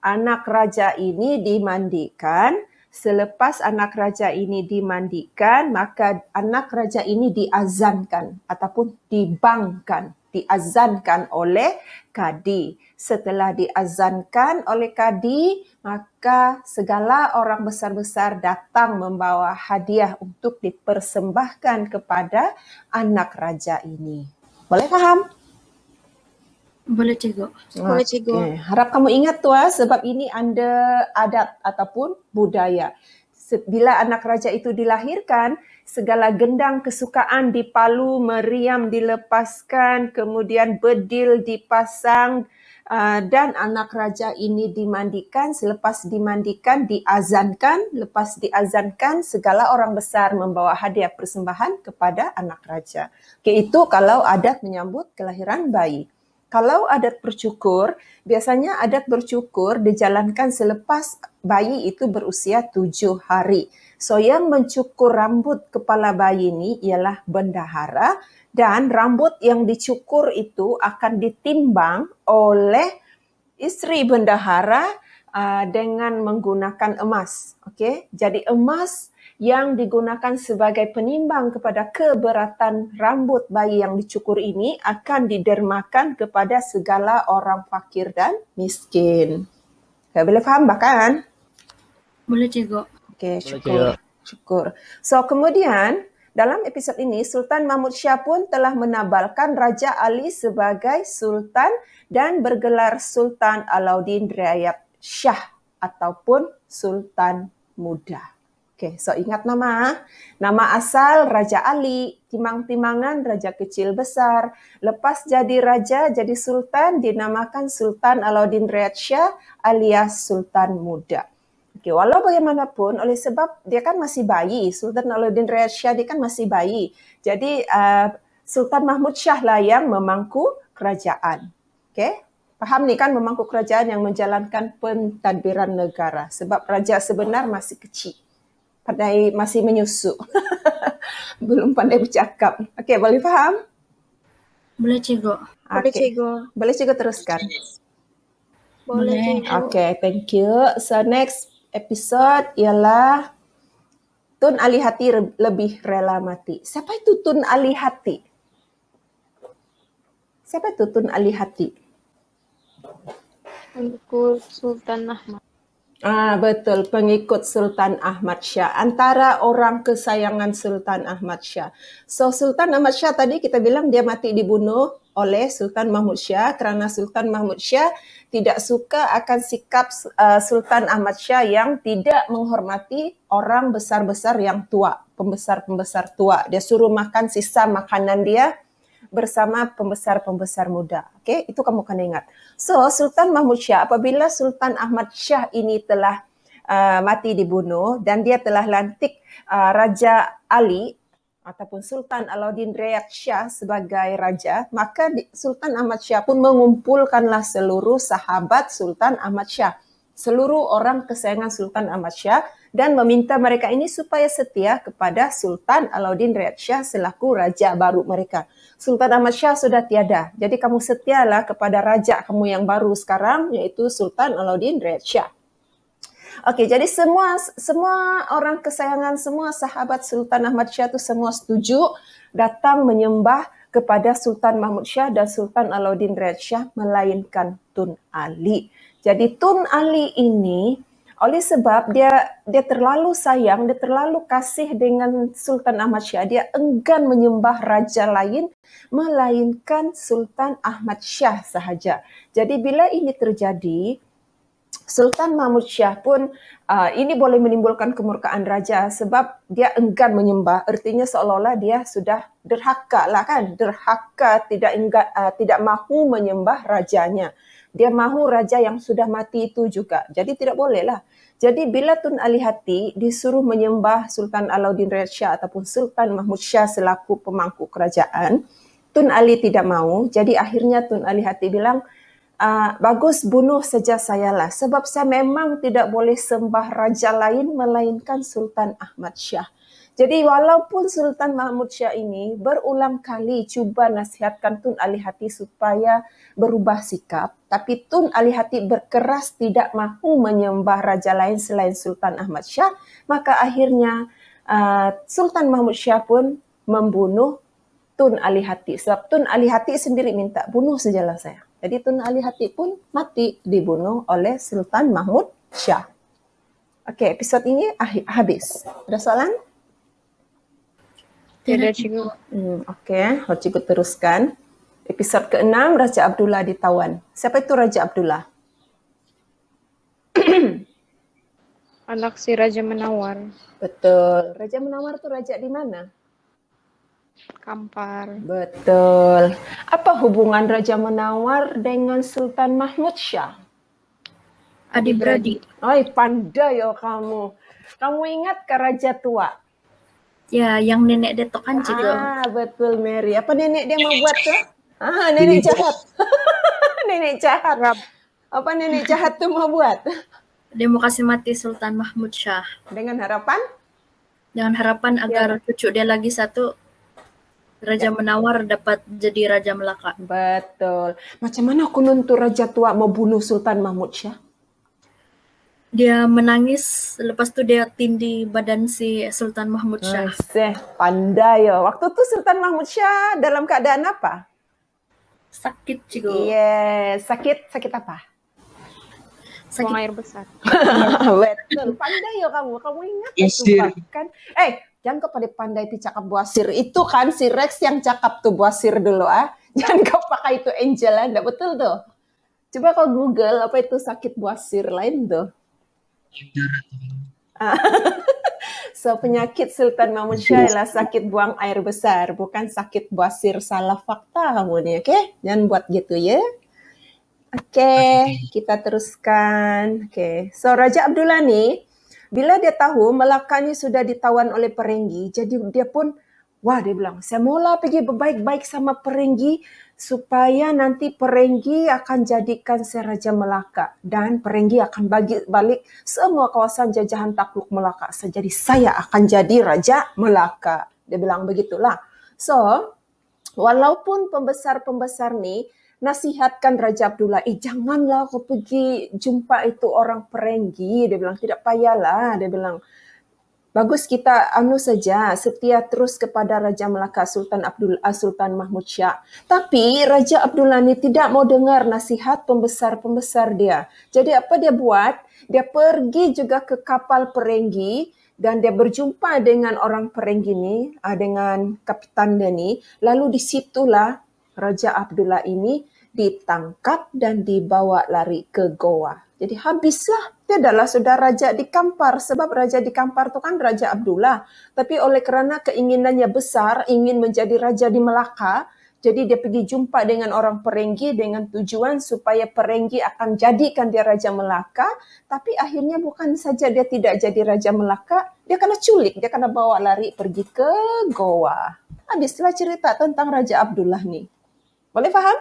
[SPEAKER 1] anak raja ini dimandikan, selepas anak raja ini dimandikan maka anak raja ini diazankan ataupun dibangkan diazankan oleh kadi setelah diazankan oleh kadi maka segala orang besar-besar datang membawa hadiah untuk dipersembahkan kepada anak raja ini boleh faham boleh cikgu. Okay. Boleh cikgu. Eh, harap kamu ingat tuan ah, sebab ini anda adat ataupun budaya. Bila anak raja itu dilahirkan, segala gendang kesukaan dipalu, meriam dilepaskan, kemudian bedil dipasang ah, dan anak raja ini dimandikan. Selepas dimandikan, diazankan. Lepas diazankan, segala orang besar membawa hadiah persembahan kepada anak raja. Okay, itu kalau adat menyambut kelahiran bayi. Kalau adat bercukur, biasanya adat bercukur dijalankan selepas bayi itu berusia tujuh hari. So yang mencukur rambut kepala bayi ini ialah bendahara dan rambut yang dicukur itu akan ditimbang oleh istri bendahara uh, dengan menggunakan emas. Oke, okay? jadi emas yang digunakan sebagai penimbang kepada keberatan rambut bayi yang dicukur ini akan didermakan kepada segala orang fakir dan miskin. Gak boleh faham bahkan? Boleh cikgu. Oke, okay, syukur. Syukur. So, kemudian dalam episod ini, Sultan Mahmud Syah pun telah menabalkan Raja Ali sebagai Sultan dan bergelar Sultan Alauddin Riayat Syah ataupun Sultan Muda. Oke, so ingat nama. Ah. Nama asal Raja Ali, timang-timangan Raja Kecil Besar. Lepas jadi raja, jadi sultan, dinamakan Sultan Alauddin Riyad Shah alias Sultan Muda. Oke, walau bagaimanapun, oleh sebab dia kan masih bayi, Sultan Alauddin Riyad Shah dia kan masih bayi. Jadi uh, Sultan Mahmud Shah lah yang memangku kerajaan. Oke, Paham nih kan memangku kerajaan yang menjalankan pentadbiran negara sebab raja sebenar masih kecil pandai masih menyusu. Belum pandai bercakap. Okey, boleh faham? Boleh cikgu. Okay. Boleh cikgu. Boleh cikgu teruskan. Boleh cikgu. Okay, thank you. So next episode ialah Tun Ali Hati lebih rela mati. Siapa itu Tun Ali Hati? Siapa itu Tun Ali Hati?
[SPEAKER 3] Tunku Sultan Ahmad.
[SPEAKER 1] Ah, betul. Pengikut Sultan Ahmad Syah. Antara orang kesayangan Sultan Ahmad Syah. So, Sultan Ahmad Syah tadi kita bilang dia mati dibunuh oleh Sultan Mahmud Syah kerana Sultan Mahmud Syah tidak suka akan sikap ah, Sultan Ahmad Syah yang tidak menghormati orang besar-besar yang tua, pembesar-pembesar tua. Dia suruh makan sisa makanan dia bersama pembesar-pembesar muda. Oke, itu kamu akan ingat. So, Sultan Mahmud Syah apabila Sultan Ahmad Syah ini telah uh, mati dibunuh dan dia telah lantik uh, Raja Ali ataupun Sultan Alauddin Riyad Shah sebagai raja, maka Sultan Ahmad Shah pun mengumpulkanlah seluruh sahabat Sultan Ahmad Shah seluruh orang kesayangan Sultan Ahmad Shah dan meminta mereka ini supaya setia kepada Sultan Alauddin Riyad Shah selaku raja baru mereka. Sultan Ahmad Shah sudah tiada. Jadi kamu setialah kepada raja kamu yang baru sekarang yaitu Sultan Alauddin Riyad Shah Oke, jadi semua semua orang kesayangan, semua sahabat Sultan Ahmad Shah itu semua setuju datang menyembah kepada Sultan Mahmud Shah dan Sultan Alauddin Riyad Shah melainkan Tun Ali. Jadi Tun Ali ini oleh sebab dia dia terlalu sayang, dia terlalu kasih dengan Sultan Ahmad Syah, dia enggan menyembah raja lain melainkan Sultan Ahmad Syah sahaja. Jadi bila ini terjadi, Sultan Mahmud Syah pun uh, ini boleh menimbulkan kemurkaan raja sebab dia enggan menyembah. Artinya seolah-olah dia sudah derhaka lah kan, derhaka tidak enggan, uh, tidak mahu menyembah rajanya. dia mahu raja yang sudah mati itu juga. Jadi tidak bolehlah. Jadi bila Tun Ali Hati disuruh menyembah Sultan Alauddin Raja Shah ataupun Sultan Mahmud Shah selaku pemangku kerajaan, Tun Ali tidak mau. Jadi akhirnya Tun Ali Hati bilang, ah, bagus bunuh saja saya lah sebab saya memang tidak boleh sembah raja lain melainkan Sultan Ahmad Shah. Jadi walaupun Sultan Mahmud Syah ini berulang kali cuba nasihatkan Tun Ali Hati supaya berubah sikap, tapi Tun Ali Hati berkeras tidak mahu menyembah raja lain selain Sultan Ahmad Syah, maka akhirnya uh, Sultan Mahmud Syah pun membunuh Tun Ali Hati. Sebab Tun Ali Hati sendiri minta bunuh sejalan saya. Jadi Tun Ali Hati pun mati dibunuh oleh Sultan Mahmud Syah. Oke, okay, episode ini habis. Ada soalan? Iya, cikgu. Hmm, Oke, kalau cikgu teruskan. Episode ke-6, Raja Abdullah ditawan. Siapa itu Raja Abdullah?
[SPEAKER 3] Anak si Raja Menawar. Betul. Raja Menawar itu raja di mana? Kampar.
[SPEAKER 1] Betul. Apa hubungan Raja Menawar dengan Sultan Mahmud Shah Adi beradik. Oi, pandai ya kamu. Kamu ingat ke Raja Tua? Ya, yang nenek detok kan juga. Ah, betul Mary. Apa nenek dia mau buat tuh?
[SPEAKER 2] Ah, nenek jahat. nenek jahat. Apa nenek jahat tuh mau buat? Dia mau kasih mati Sultan Mahmud Shah. Dengan harapan? Dengan harapan ya. agar ya. cucu dia lagi satu Raja ya. Menawar dapat jadi Raja Melaka. Betul.
[SPEAKER 1] Macam mana aku nuntur Raja Tua mau bunuh Sultan Mahmud Shah?
[SPEAKER 2] dia menangis lepas itu dia tindih badan si Sultan Mahmud Shah. Seh,
[SPEAKER 1] pandai ya. Waktu
[SPEAKER 2] tu Sultan Mahmud Shah dalam keadaan
[SPEAKER 1] apa? Sakit cikgu. yeah. sakit sakit apa? Sakit. Buang air besar. Betul, pandai ya kamu. Kamu ingat itu kan? Eh, jangan kau pada pandai pi cakap buasir. Itu kan si Rex yang cakap tuh buasir dulu ah. Jangan kau pakai itu Angela, Anda, ah. betul tuh. Coba kau Google apa itu sakit buasir lain tuh. so penyakit Sultan Mahmud Shah ialah sakit buang air besar, bukan sakit basir salah fakta kamu ni, okey? Jangan buat gitu ya. Okey, kita teruskan. Okey. So Raja Abdullah ni bila dia tahu Melakanya sudah ditawan oleh Perenggi, jadi dia pun wah dia bilang, saya mula pergi berbaik-baik sama Perenggi supaya nanti Perenggi akan jadikan Seraja Melaka dan Perenggi akan bagi balik semua kawasan jajahan takluk Melaka. Jadi saya akan jadi Raja Melaka. Dia bilang begitulah. So, walaupun pembesar-pembesar ni nasihatkan Raja Abdullah, eh janganlah kau pergi jumpa itu orang Perenggi. Dia bilang tidak payahlah. Dia bilang bagus kita anu saja setia terus kepada Raja Melaka Sultan Abdul ah, Sultan Mahmud Shah. Tapi Raja Abdullah ini tidak mau dengar nasihat pembesar-pembesar dia. Jadi apa dia buat? Dia pergi juga ke kapal Perenggi dan dia berjumpa dengan orang Perenggi ini, ah, dengan Kapitan Dani. Lalu di situlah Raja Abdullah ini ditangkap dan dibawa lari ke Goa. Jadi habislah itu adalah sudah Raja di Kampar sebab Raja di Kampar itu kan Raja Abdullah tapi oleh karena keinginannya besar ingin menjadi raja di Melaka jadi dia pergi jumpa dengan orang Perenggi dengan tujuan supaya Perenggi akan jadikan dia Raja Melaka. Tapi akhirnya bukan saja dia tidak jadi Raja Melaka, dia kena culik, dia kena bawa lari pergi ke Goa. Habislah cerita tentang Raja Abdullah nih. Boleh faham?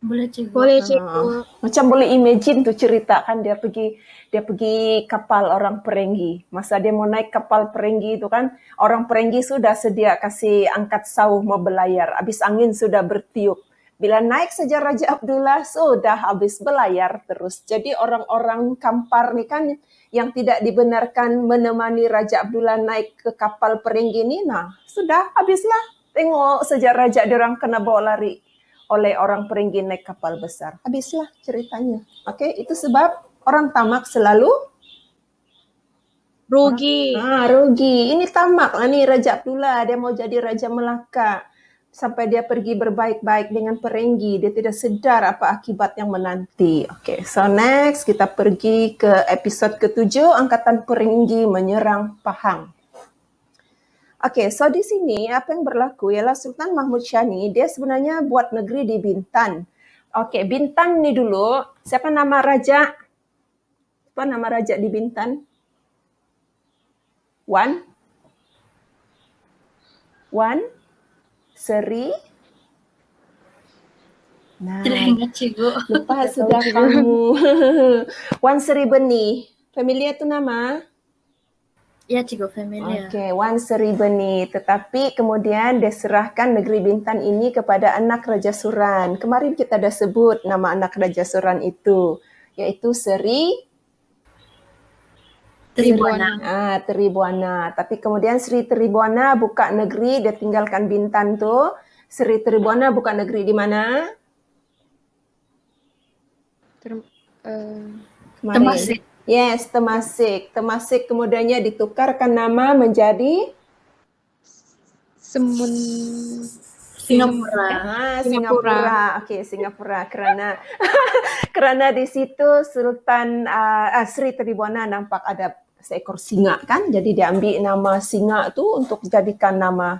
[SPEAKER 1] boleh cek, boleh cikgu macam boleh imagine tuh cerita kan dia pergi dia pergi kapal orang perenggi masa dia mau naik kapal perenggi itu kan orang perenggi sudah sedia kasih angkat sauh mau belayar habis angin sudah bertiup bila naik saja Raja Abdullah sudah habis belayar terus jadi orang-orang kampar nih kan yang tidak dibenarkan menemani Raja Abdullah naik ke kapal perenggi ini nah sudah habislah tengok saja Raja dia orang kena bawa lari oleh orang peringgi naik kapal besar. Habislah ceritanya. Oke, okay? itu sebab orang tamak selalu rugi. Ah, rugi. Ini tamak. lah nih Raja Abdullah, dia mau jadi Raja Melaka. Sampai dia pergi berbaik-baik dengan peringgi Dia tidak sedar apa akibat yang menanti. Oke, okay, so next kita pergi ke episode ketujuh, Angkatan peringgi Menyerang Pahang. Oke, so di sini apa yang berlaku ialah Sultan Mahmud Syani dia sebenarnya buat negeri di Bintan. Oke, Bintan ni dulu, siapa nama raja? Apa nama raja di Bintan? Wan? Wan? Seri? Nah, sih, Bu. Lupa sudah kamu. Wan Seri Benih. Familia itu nama?
[SPEAKER 2] Ya, Cigo Familia.
[SPEAKER 1] Oke, okay, Wan Seri Beni. Tetapi kemudian diserahkan negeri Bintan ini kepada anak Raja Suran. Kemarin kita dah sebut nama anak Raja Suran itu, yaitu Seri Tribuana. Ah, Tribuana. Tapi kemudian Seri Tribuana buka negeri, dia tinggalkan Bintan tuh. Seri Tribuana buka negeri di mana? Ter, uh, eh, Temasek. Yes, Temasik. Temasik kemudiannya ditukarkan nama menjadi Semun Singapura. Ah, Singapura. Singapura. Oke, okay, Singapura karena karena di situ Sultan uh, ah, Sri Tribona nampak ada seekor singa kan. Jadi diambil nama singa itu untuk dijadikan nama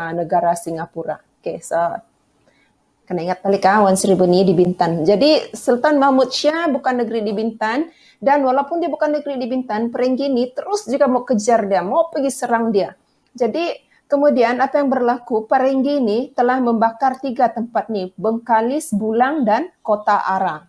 [SPEAKER 1] uh, negara Singapura. Oke, okay, so kena ingat balik kawan ah, Seribuni di Bintan. Jadi Sultan Mahmud Shah bukan negeri di Bintan. Dan walaupun dia bukan negeri di Bintan, Perenggini terus juga mau kejar dia, mau pergi serang dia. Jadi kemudian apa yang berlaku, Perenggini telah membakar tiga tempat nih, Bengkalis, Bulang, dan Kota Ara.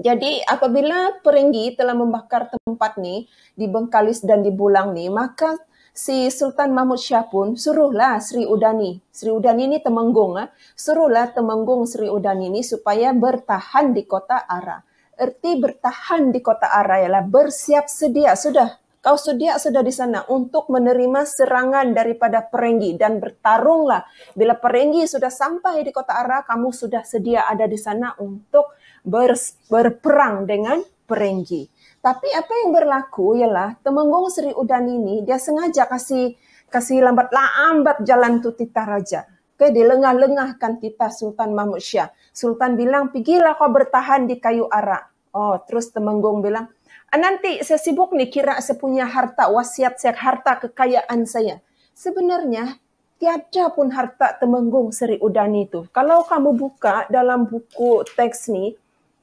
[SPEAKER 1] Jadi apabila Perenggi telah membakar tempat nih di Bengkalis dan di Bulang nih, maka si Sultan Mahmud Syah pun suruhlah Sri Udani. Sri Udani ini temenggung. Eh? Suruhlah temenggung Sri Udani ini supaya bertahan di kota Ara. Erti bertahan di kota Ara ialah bersiap sedia. Sudah, kau sedia sudah di sana untuk menerima serangan daripada perenggi. Dan bertarunglah. Bila perenggi sudah sampai di kota Ara, kamu sudah sedia ada di sana untuk ber, berperang dengan perenggi. Tapi apa yang berlaku ialah Temenggung Sri Udan ini dia sengaja kasih kasih lambat-lambat jalan tu Tita raja. Okay, dilengah-lengahkan Tita Sultan Mahmud Syah. Sultan bilang, pergilah kau bertahan di kayu arak. Oh, terus Temenggung bilang, nanti saya sibuk nih kira sepunya harta wasiat saya, harta kekayaan saya. Sebenarnya tiada pun harta Temenggung Sri Udan itu. Kalau kamu buka dalam buku teks nih,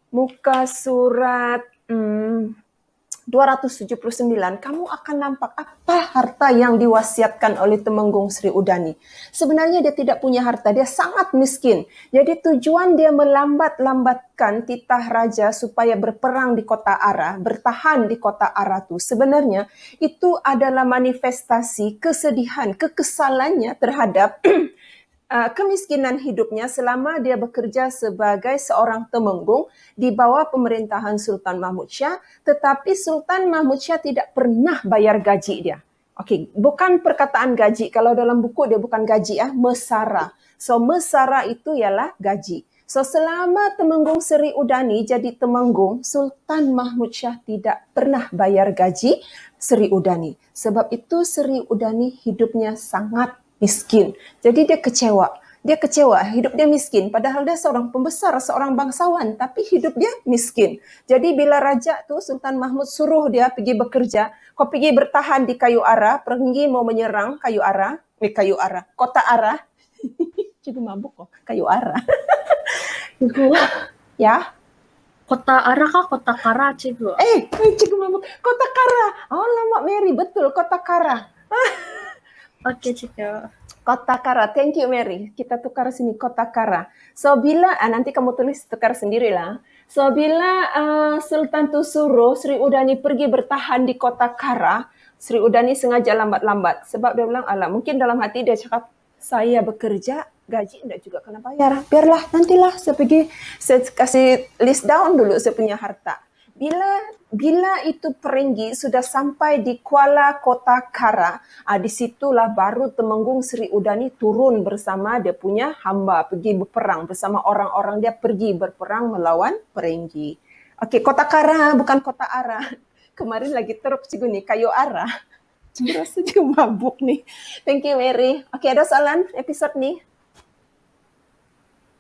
[SPEAKER 1] muka surat hmm, 279, kamu akan nampak apa harta yang diwasiatkan oleh Temenggung Sri Udani. Sebenarnya dia tidak punya harta, dia sangat miskin. Jadi tujuan dia melambat-lambatkan titah raja supaya berperang di kota Ara, bertahan di kota Ara itu sebenarnya itu adalah manifestasi kesedihan, kekesalannya terhadap eh, uh, kemiskinan hidupnya selama dia bekerja sebagai seorang temenggung di bawah pemerintahan Sultan Mahmud Shah, tetapi Sultan Mahmud Shah tidak pernah bayar gaji dia. Oke, bukan perkataan gaji. Kalau dalam buku dia bukan gaji ya, mesara. So mesara itu ialah gaji. So selama Temenggung Seri Udani jadi Temenggung, Sultan Mahmud Shah tidak pernah bayar gaji Seri Udani. Sebab itu Seri Udani hidupnya sangat miskin. Jadi dia kecewa. Dia kecewa, hidup dia miskin. Padahal dia seorang pembesar, seorang bangsawan, tapi hidup dia miskin. Jadi bila raja tuh Sultan Mahmud suruh dia pergi bekerja, kau pergi bertahan di kayu ara, pergi mau menyerang kayu ara, di eh, kayu ara, kota ara. cikgu mabuk kok, kayu ara. ya, Kota Ara kah? Kota Kara, Cikgu? Eh, Cikgu mabuk. Kota Kara. Oh, lama Mary. Betul, Kota Kara. Oke, okay, Cika. Kota Kara. Thank you, Mary. Kita tukar sini, Kota Kara. So, bila, ah, nanti kamu tulis tukar sendirilah. So, bila uh, Sultan Tusuro, Sri Udani pergi bertahan di Kota Kara, Sri Udani sengaja lambat-lambat. Sebab dia bilang, ala, mungkin dalam hati dia cakap, saya bekerja, gaji tidak juga kena bayar. Biarlah, nantilah saya pergi, saya kasih list down dulu saya punya harta bila bila itu peringgi sudah sampai di Kuala Kota Kara, ah, di situlah baru Temenggung Sri Udani turun bersama dia punya hamba pergi berperang bersama orang-orang dia pergi berperang melawan peringgi. Okey, Kota Kara bukan Kota Ara. Kemarin lagi teruk cikgu ni kayu ara. Cuma rasa dia mabuk nih. Thank you Mary. Okey, ada soalan episode nih?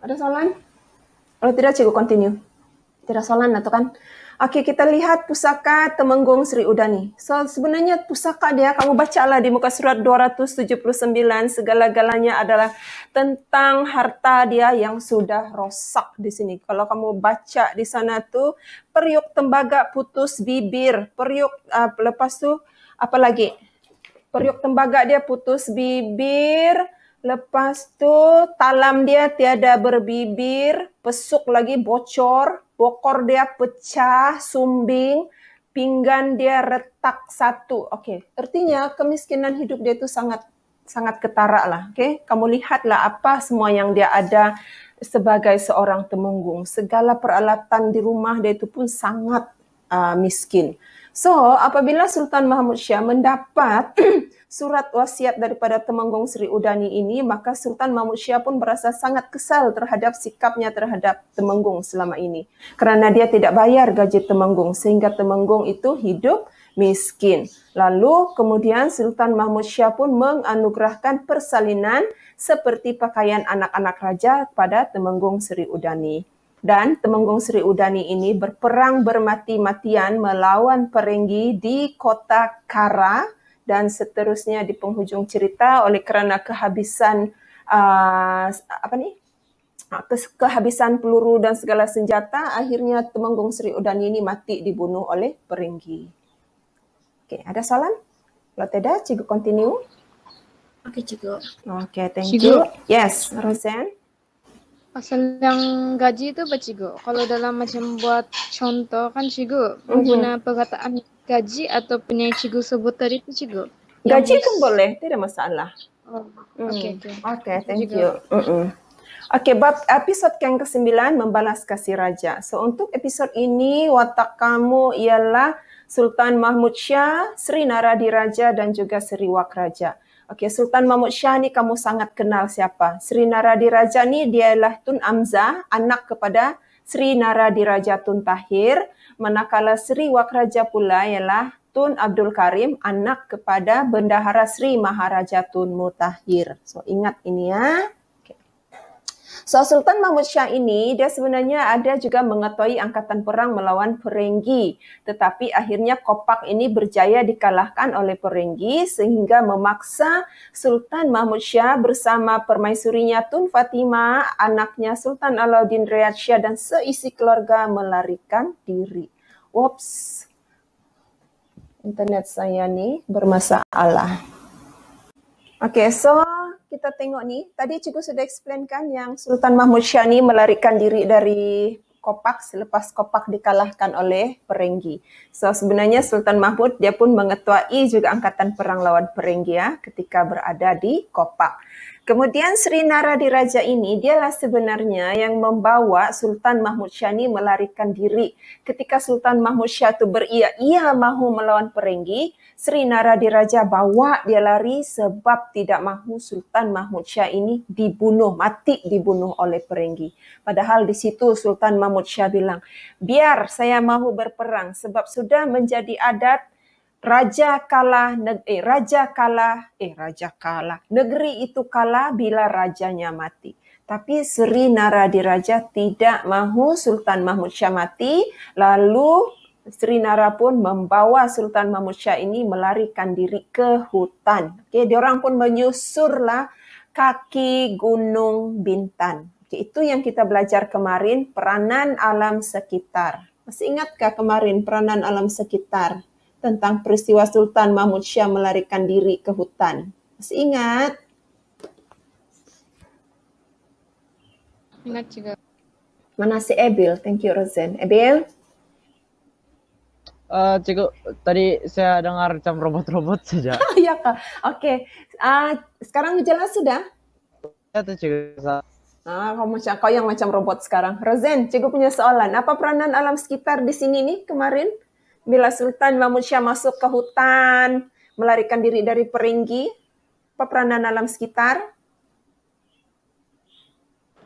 [SPEAKER 1] Ada soalan? Kalau tidak cikgu continue. Tidak soalan atau kan? Okey, kita lihat pusaka Temenggung Sri Udani. So, sebenarnya pusaka dia, kamu bacalah di muka surat 279, segala-galanya adalah tentang harta dia yang sudah rosak di sini. Kalau kamu baca di sana tuh, periuk tembaga putus bibir, periuk uh, lepas tuh apa lagi? Periuk tembaga dia putus bibir, lepas tuh talam dia tiada berbibir, pesuk lagi bocor, Bokor dia pecah, sumbing, pinggan dia retak satu. Oke, okay. artinya kemiskinan hidup dia itu sangat sangat ketara lah. Oke, okay? kamu lihatlah apa semua yang dia ada sebagai seorang temunggung. Segala peralatan di rumah dia itu pun sangat uh, miskin. So, apabila Sultan Mahmud Syah mendapat surat wasiat daripada Temenggong Sri Udani ini, maka Sultan Mahmud Syah pun merasa sangat kesal terhadap sikapnya terhadap Temenggong selama ini. Kerana dia tidak bayar gaji Temenggong sehingga Temenggong itu hidup miskin. Lalu kemudian Sultan Mahmud Syah pun menganugerahkan persalinan seperti pakaian anak-anak raja pada Temenggong Sri Udani dan Temenggung Sri Udani ini berperang bermati-matian melawan Perenggi di kota Kara dan seterusnya di penghujung cerita oleh kerana kehabisan uh, apa nih ah, kehabisan peluru dan segala senjata akhirnya Temenggung Sri Udani ini mati dibunuh oleh Perenggi. Oke, ada soalan? Kalau tidak,
[SPEAKER 3] cikgu continue.
[SPEAKER 1] Oke, cikgu. Oke, thank cikgu. you. Yes, Rosen.
[SPEAKER 3] Pasal yang gaji itu apa Cigo? Kalau dalam macam buat contoh kan Cigo mhm. pengguna -huh. perkataan gaji atau punya Cigo sebut tadi itu Cigo? Gaji kan boleh,
[SPEAKER 1] tidak masalah.
[SPEAKER 3] Oh, hmm. oke, okay,
[SPEAKER 1] thank you. Hmm, hmm. Oke, bab episode yang ke-9 membalas kasih raja. So untuk episode ini watak kamu ialah Sultan Mahmud Shah, Sri Naradi Raja dan juga Sri Wak Raja. Okey, Sultan Mahmud Shah ni kamu sangat kenal siapa? Sri Naradiraja ni dialah Tun Amzah, anak kepada Sri Naradiraja Tun Tahir, manakala Sri Wakraja pula ialah Tun Abdul Karim, anak kepada Bendahara Sri Maharaja Tun Mutahir. So ingat ini ya. So Sultan Mahmud Shah ini dia sebenarnya ada juga mengetuai angkatan perang melawan Perenggi, tetapi akhirnya Kopak ini berjaya dikalahkan oleh Perenggi sehingga memaksa Sultan Mahmud Shah bersama permaisurinya Tun Fatima, anaknya Sultan Alauddin Riyad Shah dan seisi keluarga melarikan diri. Wops, internet saya nih bermasalah. Oke, okay, so kita tengok ni. Tadi cikgu sudah kan yang Sultan Mahmud Syahni melarikan diri dari Kopak selepas Kopak dikalahkan oleh Perenggi. So sebenarnya Sultan Mahmud dia pun mengetuai juga angkatan perang lawan Perenggi ya ketika berada di Kopak. Kemudian Sri Naradi Raja ini dialah sebenarnya yang membawa Sultan Mahmud Shah ini melarikan diri. Ketika Sultan Mahmud Syah itu beria, ia mahu melawan Perenggi, Sri Naradi Raja bawa dia lari sebab tidak mahu Sultan Mahmud Syah ini dibunuh, mati dibunuh oleh Perenggi. Padahal di situ Sultan Mahmud Syah bilang, biar saya mahu berperang sebab sudah menjadi adat Raja kalah, eh, raja kalah, eh, raja kalah. Negeri itu kalah bila rajanya mati. Tapi Sri Naradiraja tidak mahu Sultan Mahmud Shah mati, lalu Sri Nara pun membawa Sultan Mahmud Shah ini melarikan diri ke hutan. Okey, orang pun menyusurlah kaki Gunung Bintan. Okay, itu yang kita belajar kemarin, peranan alam sekitar. Masih ingatkah kemarin peranan alam sekitar? tentang peristiwa Sultan Mahmud Syah melarikan diri ke hutan. Masih ingat? Ingat juga. Mana si Ebil? Thank you, Rosen. Ebil?
[SPEAKER 2] Uh, Cikgu, tadi saya dengar jam robot-robot saja.
[SPEAKER 1] Oh, iya, Kak. Oke. Okay. Uh, eh, sekarang jelas sudah? Ya, itu Cikgu. Ah, kau, macam, kau yang macam robot sekarang. Rosen, Cikgu punya soalan. Apa peranan alam sekitar di sini nih kemarin? Bila Sultan Mahmud Syah masuk ke hutan, melarikan diri dari peringgi, peranan alam sekitar?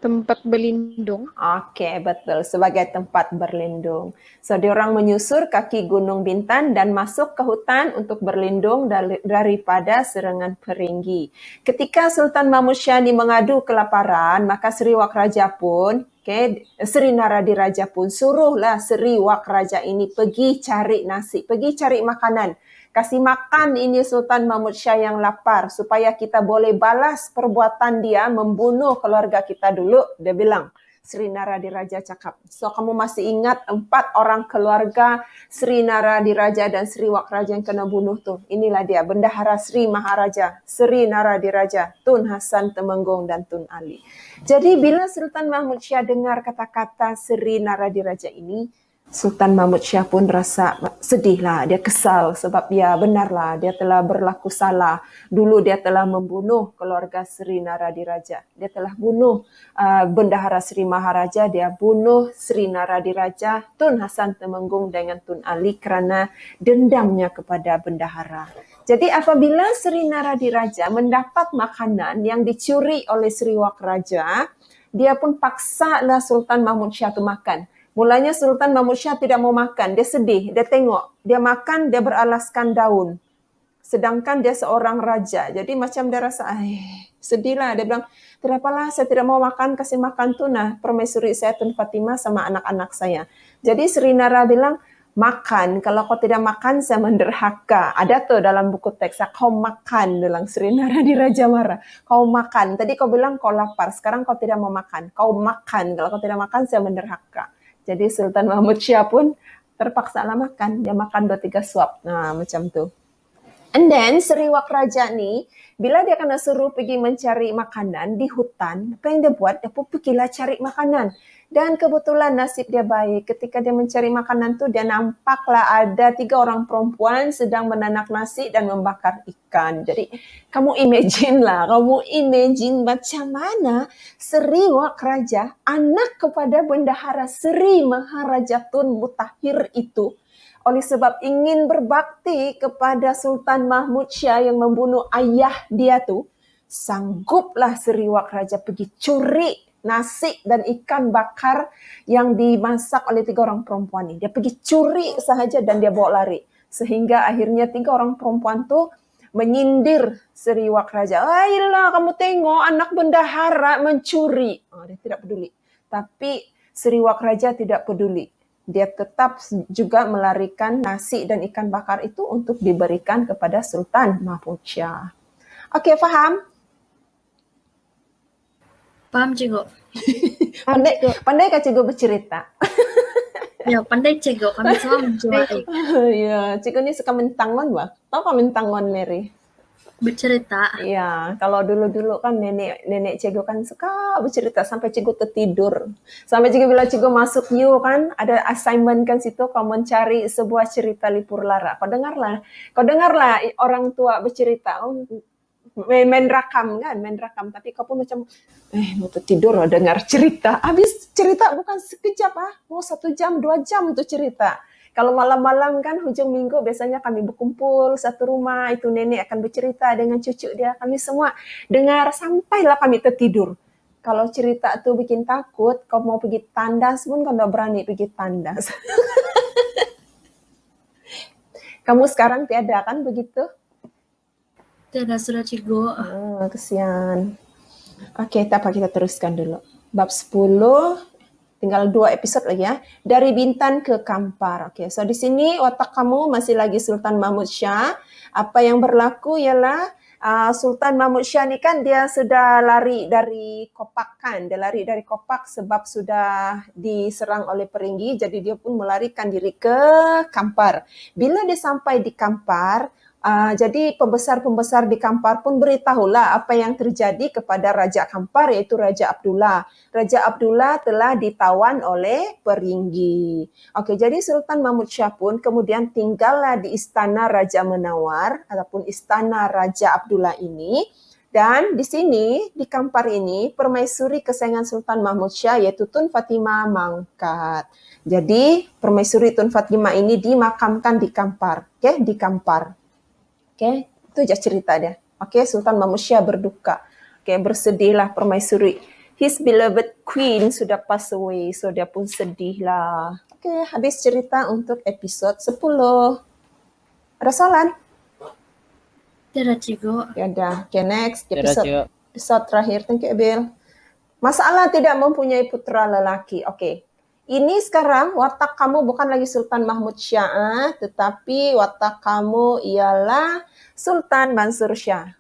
[SPEAKER 1] Tempat berlindung. Oke, okay, betul. Sebagai tempat berlindung. So, orang menyusur kaki Gunung Bintan dan masuk ke hutan untuk berlindung daripada serangan peringgi. Ketika Sultan ini mengadu kelaparan, maka Sriwak Raja pun Okay. Seri Naradiraja pun suruhlah Seri Wak Raja ini pergi cari nasi, pergi cari makanan. Kasih makan ini Sultan Mahmud Syah yang lapar supaya kita boleh balas perbuatan dia membunuh keluarga kita dulu. Dia bilang, Sri Naradiraja cakap. So kamu masih ingat empat orang keluarga Sri Naradiraja dan Sri Raja yang kena bunuh tu. Inilah dia, Bendahara Sri Maharaja, Sri Naradiraja, Tun Hasan Temenggong dan Tun Ali. Jadi bila Sultan Mahmud Syah dengar kata-kata Sri Naradiraja ini, Sultan Mahmud Syah pun rasa sedih lah, dia kesal sebab dia ya, lah dia telah berlaku salah. Dulu dia telah membunuh keluarga Sri Naradiraja. Dia telah bunuh uh, Bendahara Sri Maharaja, dia bunuh Sri Naradiraja, Tun Hasan Temenggung dengan Tun Ali kerana dendamnya kepada Bendahara. Jadi apabila Sri Naradiraja mendapat makanan yang dicuri oleh Sri Wak Raja, dia pun paksalah Sultan Mahmud Syah itu makan. Mulanya Sultan Mahmud Syah tidak mau makan, dia sedih, dia tengok, dia makan, dia beralaskan daun. Sedangkan dia seorang raja, jadi macam dia rasa, sedih lah. Dia bilang, tidak lah, saya tidak mau makan, kasih makan tuh, nah, permaisuri saya Tun Fatimah sama anak-anak saya. Jadi Sri Nara bilang, makan, kalau kau tidak makan, saya menderhaka. Ada tuh dalam buku teks, kau makan, bilang Sri Nara di Raja Mara. Kau makan, tadi kau bilang kau lapar, sekarang kau tidak mau makan. Kau makan, kalau kau tidak makan, saya menderhaka. Jadi Sultan Mahmud Syah pun terpaksa lah makan. Dia makan dua tiga suap. Nah, macam tu. And then Seri Wakraja ni, bila dia kena suruh pergi mencari makanan di hutan, apa yang dia buat? Dia pun pergilah cari makanan. Dan kebetulan nasib dia baik. Ketika dia mencari makanan tuh dia nampaklah ada tiga orang perempuan sedang menanak nasi dan membakar ikan. Jadi kamu imagine lah, kamu imagine macam mana seriwak raja, anak kepada bendahara Sri Maharaja Tun Mutahir itu oleh sebab ingin berbakti kepada Sultan Mahmud Syah yang membunuh ayah dia tuh, sangguplah Seriwak Raja pergi curi nasi dan ikan bakar yang dimasak oleh tiga orang perempuan ini. Dia pergi curi sahaja dan dia bawa lari. Sehingga akhirnya tiga orang perempuan tuh menyindir Sri Raja. Ayolah kamu tengok anak bendahara mencuri. Oh, dia tidak peduli. Tapi Sri Raja tidak peduli dia tetap juga melarikan nasi dan ikan bakar itu untuk diberikan kepada Sultan Mapucha. Oke, okay, faham? Paham, Cigo. pandai, pandai Kak Cigo bercerita.
[SPEAKER 2] ya, pandai Cigo. Kami semua menjual.
[SPEAKER 1] Iya, Cigo ini suka mentangon, Bah. Tahu kok mentangon, Mary? Bercerita. Iya, kalau dulu-dulu kan nenek nenek cego kan suka bercerita sampai Cigo tertidur. Sampai Cigo bila Cigo masuk yuk kan, ada assignment kan situ kau mencari sebuah cerita lipur lara. Kau dengarlah, kau dengarlah orang tua bercerita. Oh, main, eh, main rakam kan, main rakam. Tapi kau pun macam, eh mau tidur mau oh, dengar cerita. Habis cerita bukan sekejap ah, mau oh, satu jam, dua jam tuh cerita. Kalau malam-malam kan hujung minggu biasanya kami berkumpul satu rumah, itu nenek akan bercerita dengan cucu dia. Kami semua dengar sampailah kami tertidur. Kalau cerita tuh bikin takut, kau mau pergi tandas pun kau tidak berani pergi tandas. Kamu sekarang tiada kan begitu? sudah Cigo. Ah, kesian. Okey, tak apa kita teruskan dulu. Bab 10, tinggal dua episod lagi ya. Dari Bintan ke Kampar. Okey, so di sini watak kamu masih lagi Sultan Mahmud Shah. Apa yang berlaku ialah uh, Sultan Mahmud Shah ni kan dia sudah lari dari Kopak kan. Dia lari dari Kopak sebab sudah diserang oleh Peringgi. Jadi dia pun melarikan diri ke Kampar. Bila dia sampai di Kampar, Uh, jadi pembesar-pembesar di Kampar pun beritahulah apa yang terjadi kepada Raja Kampar yaitu Raja Abdullah. Raja Abdullah telah ditawan oleh peringgi. Oke, jadi Sultan Mahmud Syah pun kemudian tinggallah di istana Raja Menawar ataupun istana Raja Abdullah ini. Dan di sini, di Kampar ini, permaisuri kesayangan Sultan Mahmud Syah yaitu Tun Fatimah Mangkat. Jadi, permaisuri Tun Fatimah ini dimakamkan di Kampar, oke, di Kampar. Oke, okay? itu aja cerita dia. Oke, okay? Sultan Mamusya berduka. Oke, okay, bersedihlah permaisuri. His beloved queen sudah pass away, so dia pun sedihlah. Oke, okay, habis cerita untuk episode 10. Ada soalan? Tidak, Cikgu. Ya udah, oke okay, next. Episode, episode terakhir. Thank you, Abel. Masalah tidak mempunyai putra lelaki. Oke, okay. Ini sekarang watak kamu bukan lagi Sultan Mahmud Syah, tetapi watak kamu ialah Sultan Mansur Syah.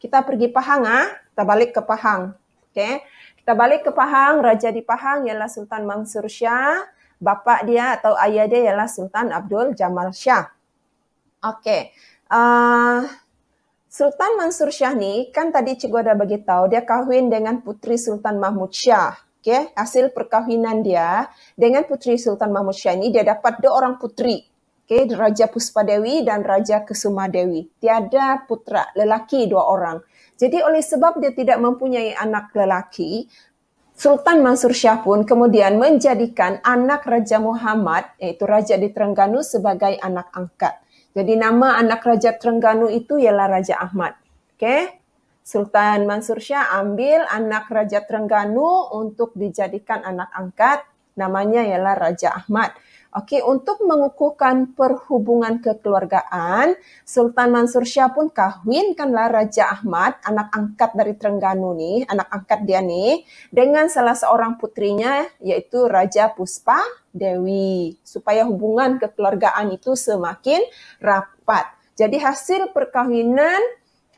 [SPEAKER 1] Kita pergi Pahang, ah. kita balik ke Pahang. Oke, okay? kita balik ke Pahang. Raja di Pahang ialah Sultan Mansur Syah. Bapak dia atau ayah dia ialah Sultan Abdul Jamal Syah. Oke, okay. uh, eh, Sultan Mansur Syah nih kan tadi Cikgu ada tahu dia kahwin dengan putri Sultan Mahmud Syah. okay, hasil perkahwinan dia dengan putri Sultan Mahmud Shah ini dia dapat dua orang putri okay, Raja Puspadewi dan Raja Kesuma Dewi tiada putra lelaki dua orang jadi oleh sebab dia tidak mempunyai anak lelaki Sultan Mansur Shah pun kemudian menjadikan anak Raja Muhammad iaitu Raja di Terengganu sebagai anak angkat jadi nama anak Raja Terengganu itu ialah Raja Ahmad okay? Sultan Mansur Syah ambil anak Raja Trengganu untuk dijadikan anak angkat. Namanya ialah Raja Ahmad. Oke, untuk mengukuhkan perhubungan kekeluargaan, Sultan Mansur Syah pun kahwinkanlah Raja Ahmad, anak angkat dari Trengganu nih, anak angkat dia nih, dengan salah seorang putrinya yaitu Raja Puspa Dewi, supaya hubungan kekeluargaan itu semakin rapat. Jadi hasil perkahwinan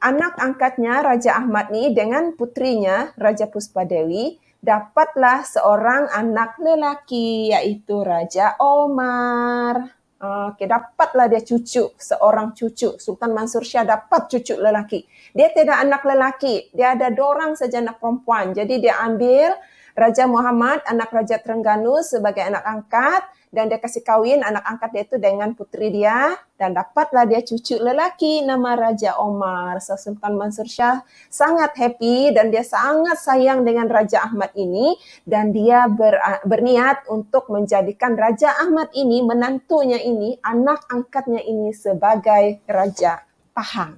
[SPEAKER 1] anak angkatnya Raja Ahmad ni dengan putrinya Raja Puspadewi dapatlah seorang anak lelaki iaitu Raja Omar. Okey, dapatlah dia cucu, seorang cucu. Sultan Mansur Syah dapat cucu lelaki. Dia tidak anak lelaki, dia ada dua orang saja anak perempuan. Jadi dia ambil Raja Muhammad, anak Raja Terengganu sebagai anak angkat dan dia kasih kawin anak angkat dia itu dengan putri dia dan dapatlah dia cucu lelaki nama Raja Omar. So, Sultan Mansur Shah sangat happy dan dia sangat sayang dengan Raja Ahmad ini dan dia ber, berniat untuk menjadikan Raja Ahmad ini menantunya ini anak angkatnya ini sebagai Raja Pahang.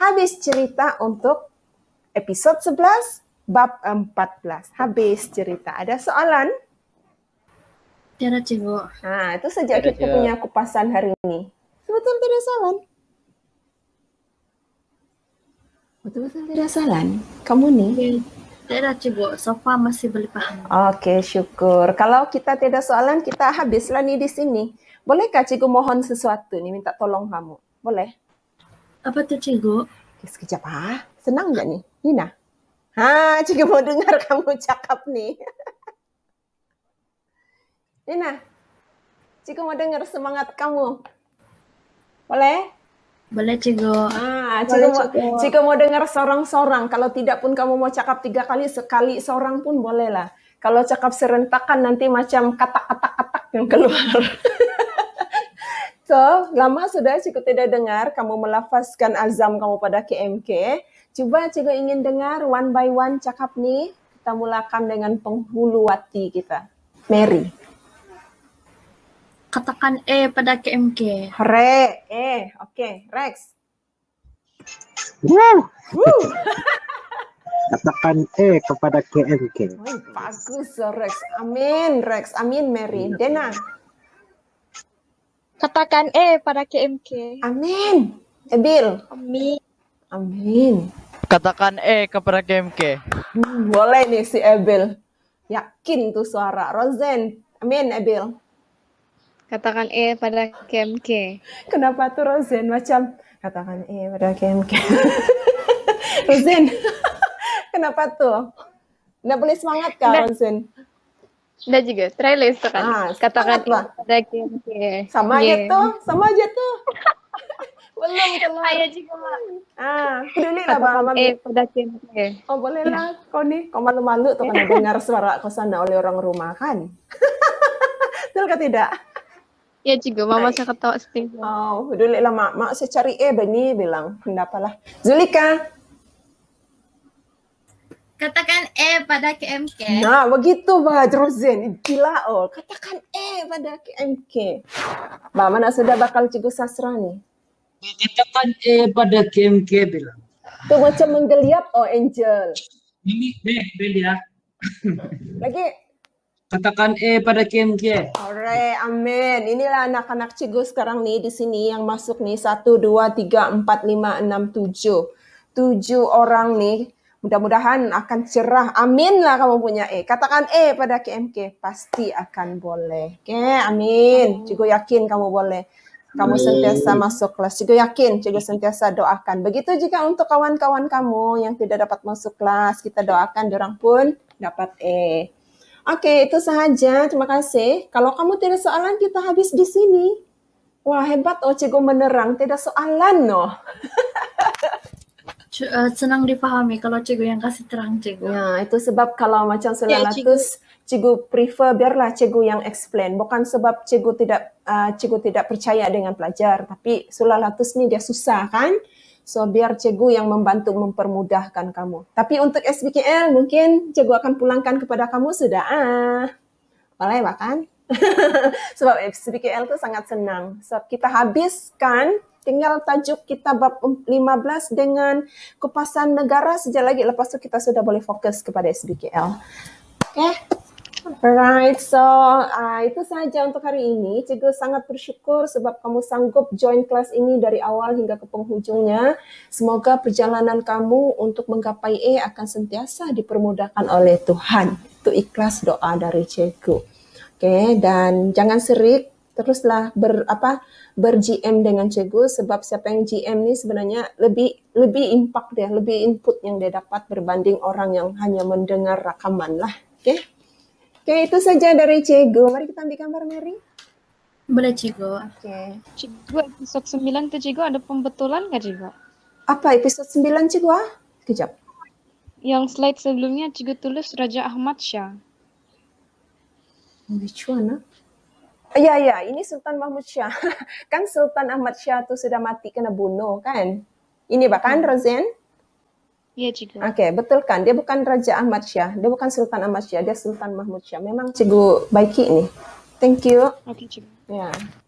[SPEAKER 1] Habis cerita untuk episode 11 bab 14. Habis cerita. Ada soalan? Tiada ada cengok. Ha, itu saja kita cengok. punya kupasan hari ini. Betul tidak salah? Betul betul tidak salah? Kamu nih? Ya, tidak ada cengok. So far masih boleh paham. Okey, syukur. Kalau kita tidak soalan, kita habislah ni di sini. Bolehkah cikgu mohon sesuatu ni, minta tolong kamu? Boleh? Apa tu cikgu?
[SPEAKER 3] Okay,
[SPEAKER 2] sekejap ha.
[SPEAKER 1] Senang tak ni? Nina? Ha, cikgu mau dengar kamu cakap ni. Nina, Ciko mau dengar semangat kamu. Boleh?
[SPEAKER 2] Boleh, Ciko. Ah, Ciko, Boleh, Ciko. Mau, Ciko
[SPEAKER 1] mau dengar seorang-seorang. Kalau tidak pun kamu mau cakap tiga kali, sekali seorang pun boleh lah. Kalau cakap serentakan nanti macam katak-katak-katak yang keluar. so, lama sudah Ciko tidak dengar kamu melafazkan azam kamu pada KMK. Coba Ciko ingin dengar one by one cakap nih. Kita mulakan dengan penghulu wati kita. Mary.
[SPEAKER 2] Katakan E pada KMK. Re, E.
[SPEAKER 1] Oke, okay. Rex.
[SPEAKER 3] Woo. Woo. Katakan E kepada KMK.
[SPEAKER 1] Oh, bagus ya, Rex. Amin Rex. Amin Mary. Iya. Dena. Katakan E pada KMK. Amin. Ebil. Amin.
[SPEAKER 2] Amin. Katakan E kepada KMK.
[SPEAKER 1] Hmm, boleh nih si Ebil. Yakin tuh suara. Rosen. Amin Ebil. Katakan E pada KMK. Kenapa tuh Rosen macam katakan E pada KMK. Rosen, kenapa tuh? Nggak boleh semangat kah nah, Rosen?
[SPEAKER 3] Nggak juga, trailer tuh kan. Ah, katakan E pada KMK. Sama yeah. aja tuh, sama aja tuh.
[SPEAKER 1] Belum kalau. Ayo juga, Ah, peduli lah Bang Mami. e pada KMK. Oh, boleh ya. lah. Kau nih, kau malu-malu tuh kan dengar suara kosan oleh orang rumah kan? Betul atau tidak? Ya juga, mama saya ketawa setinggi. Oh, dulu lah mak, mak saya cari eh bani bilang, kendapalah. Zulika.
[SPEAKER 2] Katakan E pada KMK. Nah,
[SPEAKER 1] begitu bah, Druzen. Gila oh, katakan
[SPEAKER 2] E pada KMK. Bah,
[SPEAKER 1] mana sudah bakal cikgu sastra nih?
[SPEAKER 2] Katakan E pada KMK bilang.
[SPEAKER 1] Tuh macam menggeliat, oh Angel.
[SPEAKER 2] Ini deh, bel ya. Lagi Katakan E pada KMK.
[SPEAKER 1] Oke, amin. Inilah anak-anak cigo sekarang nih di sini yang masuk nih satu dua tiga empat lima enam tujuh tujuh orang nih. Mudah-mudahan akan cerah. Amin lah kamu punya E. Katakan E pada KMK. Pasti akan boleh. Oke, okay, amin. Cigo yakin kamu boleh. Kamu amin. sentiasa masuk kelas. Cigo yakin, Cigo sentiasa doakan. Begitu juga untuk kawan-kawan kamu yang tidak dapat masuk kelas, kita doakan, orang pun dapat E. Oke, itu saja. Terima kasih. Kalau kamu tidak soalan, kita habis di sini. Wah, hebat oh cikgu menerang. Tidak soalan no. Eh, senang
[SPEAKER 2] dipahami kalau cikgu yang kasih terang cikgu. Ya, itu sebab kalau macam
[SPEAKER 1] sulalatus, ya, cikgu. prefer biarlah cikgu yang explain. Bukan sebab cikgu tidak uh, eh, cikgu tidak percaya dengan pelajar, tapi sulalatus ini dia susah kan? So biar cikgu yang membantu mempermudahkan kamu. Tapi untuk SBKL mungkin cikgu akan pulangkan kepada kamu sudah ah. Boleh bahkan. Sebab SBKL itu sangat senang. So kita habiskan tinggal tajuk kita bab 15 dengan kupasan negara sejak lagi lepas itu kita sudah boleh fokus kepada SBKL. Oke. Okay. Alright, so uh, itu saja untuk hari ini. Cikgu sangat bersyukur sebab kamu sanggup join kelas ini dari awal hingga ke penghujungnya. Semoga perjalanan kamu untuk menggapai E akan sentiasa dipermudahkan oleh Tuhan. Itu ikhlas doa dari Cikgu. Oke, okay, dan jangan serik, teruslah ber apa ber GM dengan Cikgu sebab siapa yang GM ini sebenarnya lebih lebih impact dia, lebih input yang dia dapat berbanding orang yang hanya mendengar rekaman lah. Oke. Okay? Oke, itu saja dari Cego. Mari kita ambil gambar, Mary.
[SPEAKER 2] Boleh,
[SPEAKER 3] Cego. Oke. Cego, episode 9 ke Cego ada pembetulan nggak, Cego?
[SPEAKER 2] Apa
[SPEAKER 1] episode 9, Cego? Ah, kejap.
[SPEAKER 3] Yang slide sebelumnya Cego tulis Raja Ahmad Shah.
[SPEAKER 1] Which one, huh?
[SPEAKER 3] Iya ya, ini
[SPEAKER 1] Sultan Mahmud Shah kan Sultan Ahmad Shah itu sudah mati kena bunuh, kan? Ini bahkan, hmm. Iya. Rozen? Iya juga. Oke, okay, betul kan? Dia bukan Raja Ahmad Syah, dia bukan Sultan Ahmad Syah, dia Sultan Mahmud Syah. Memang cikgu Baiki nih. Thank you. Oke okay, cikgu. Ya. Yeah.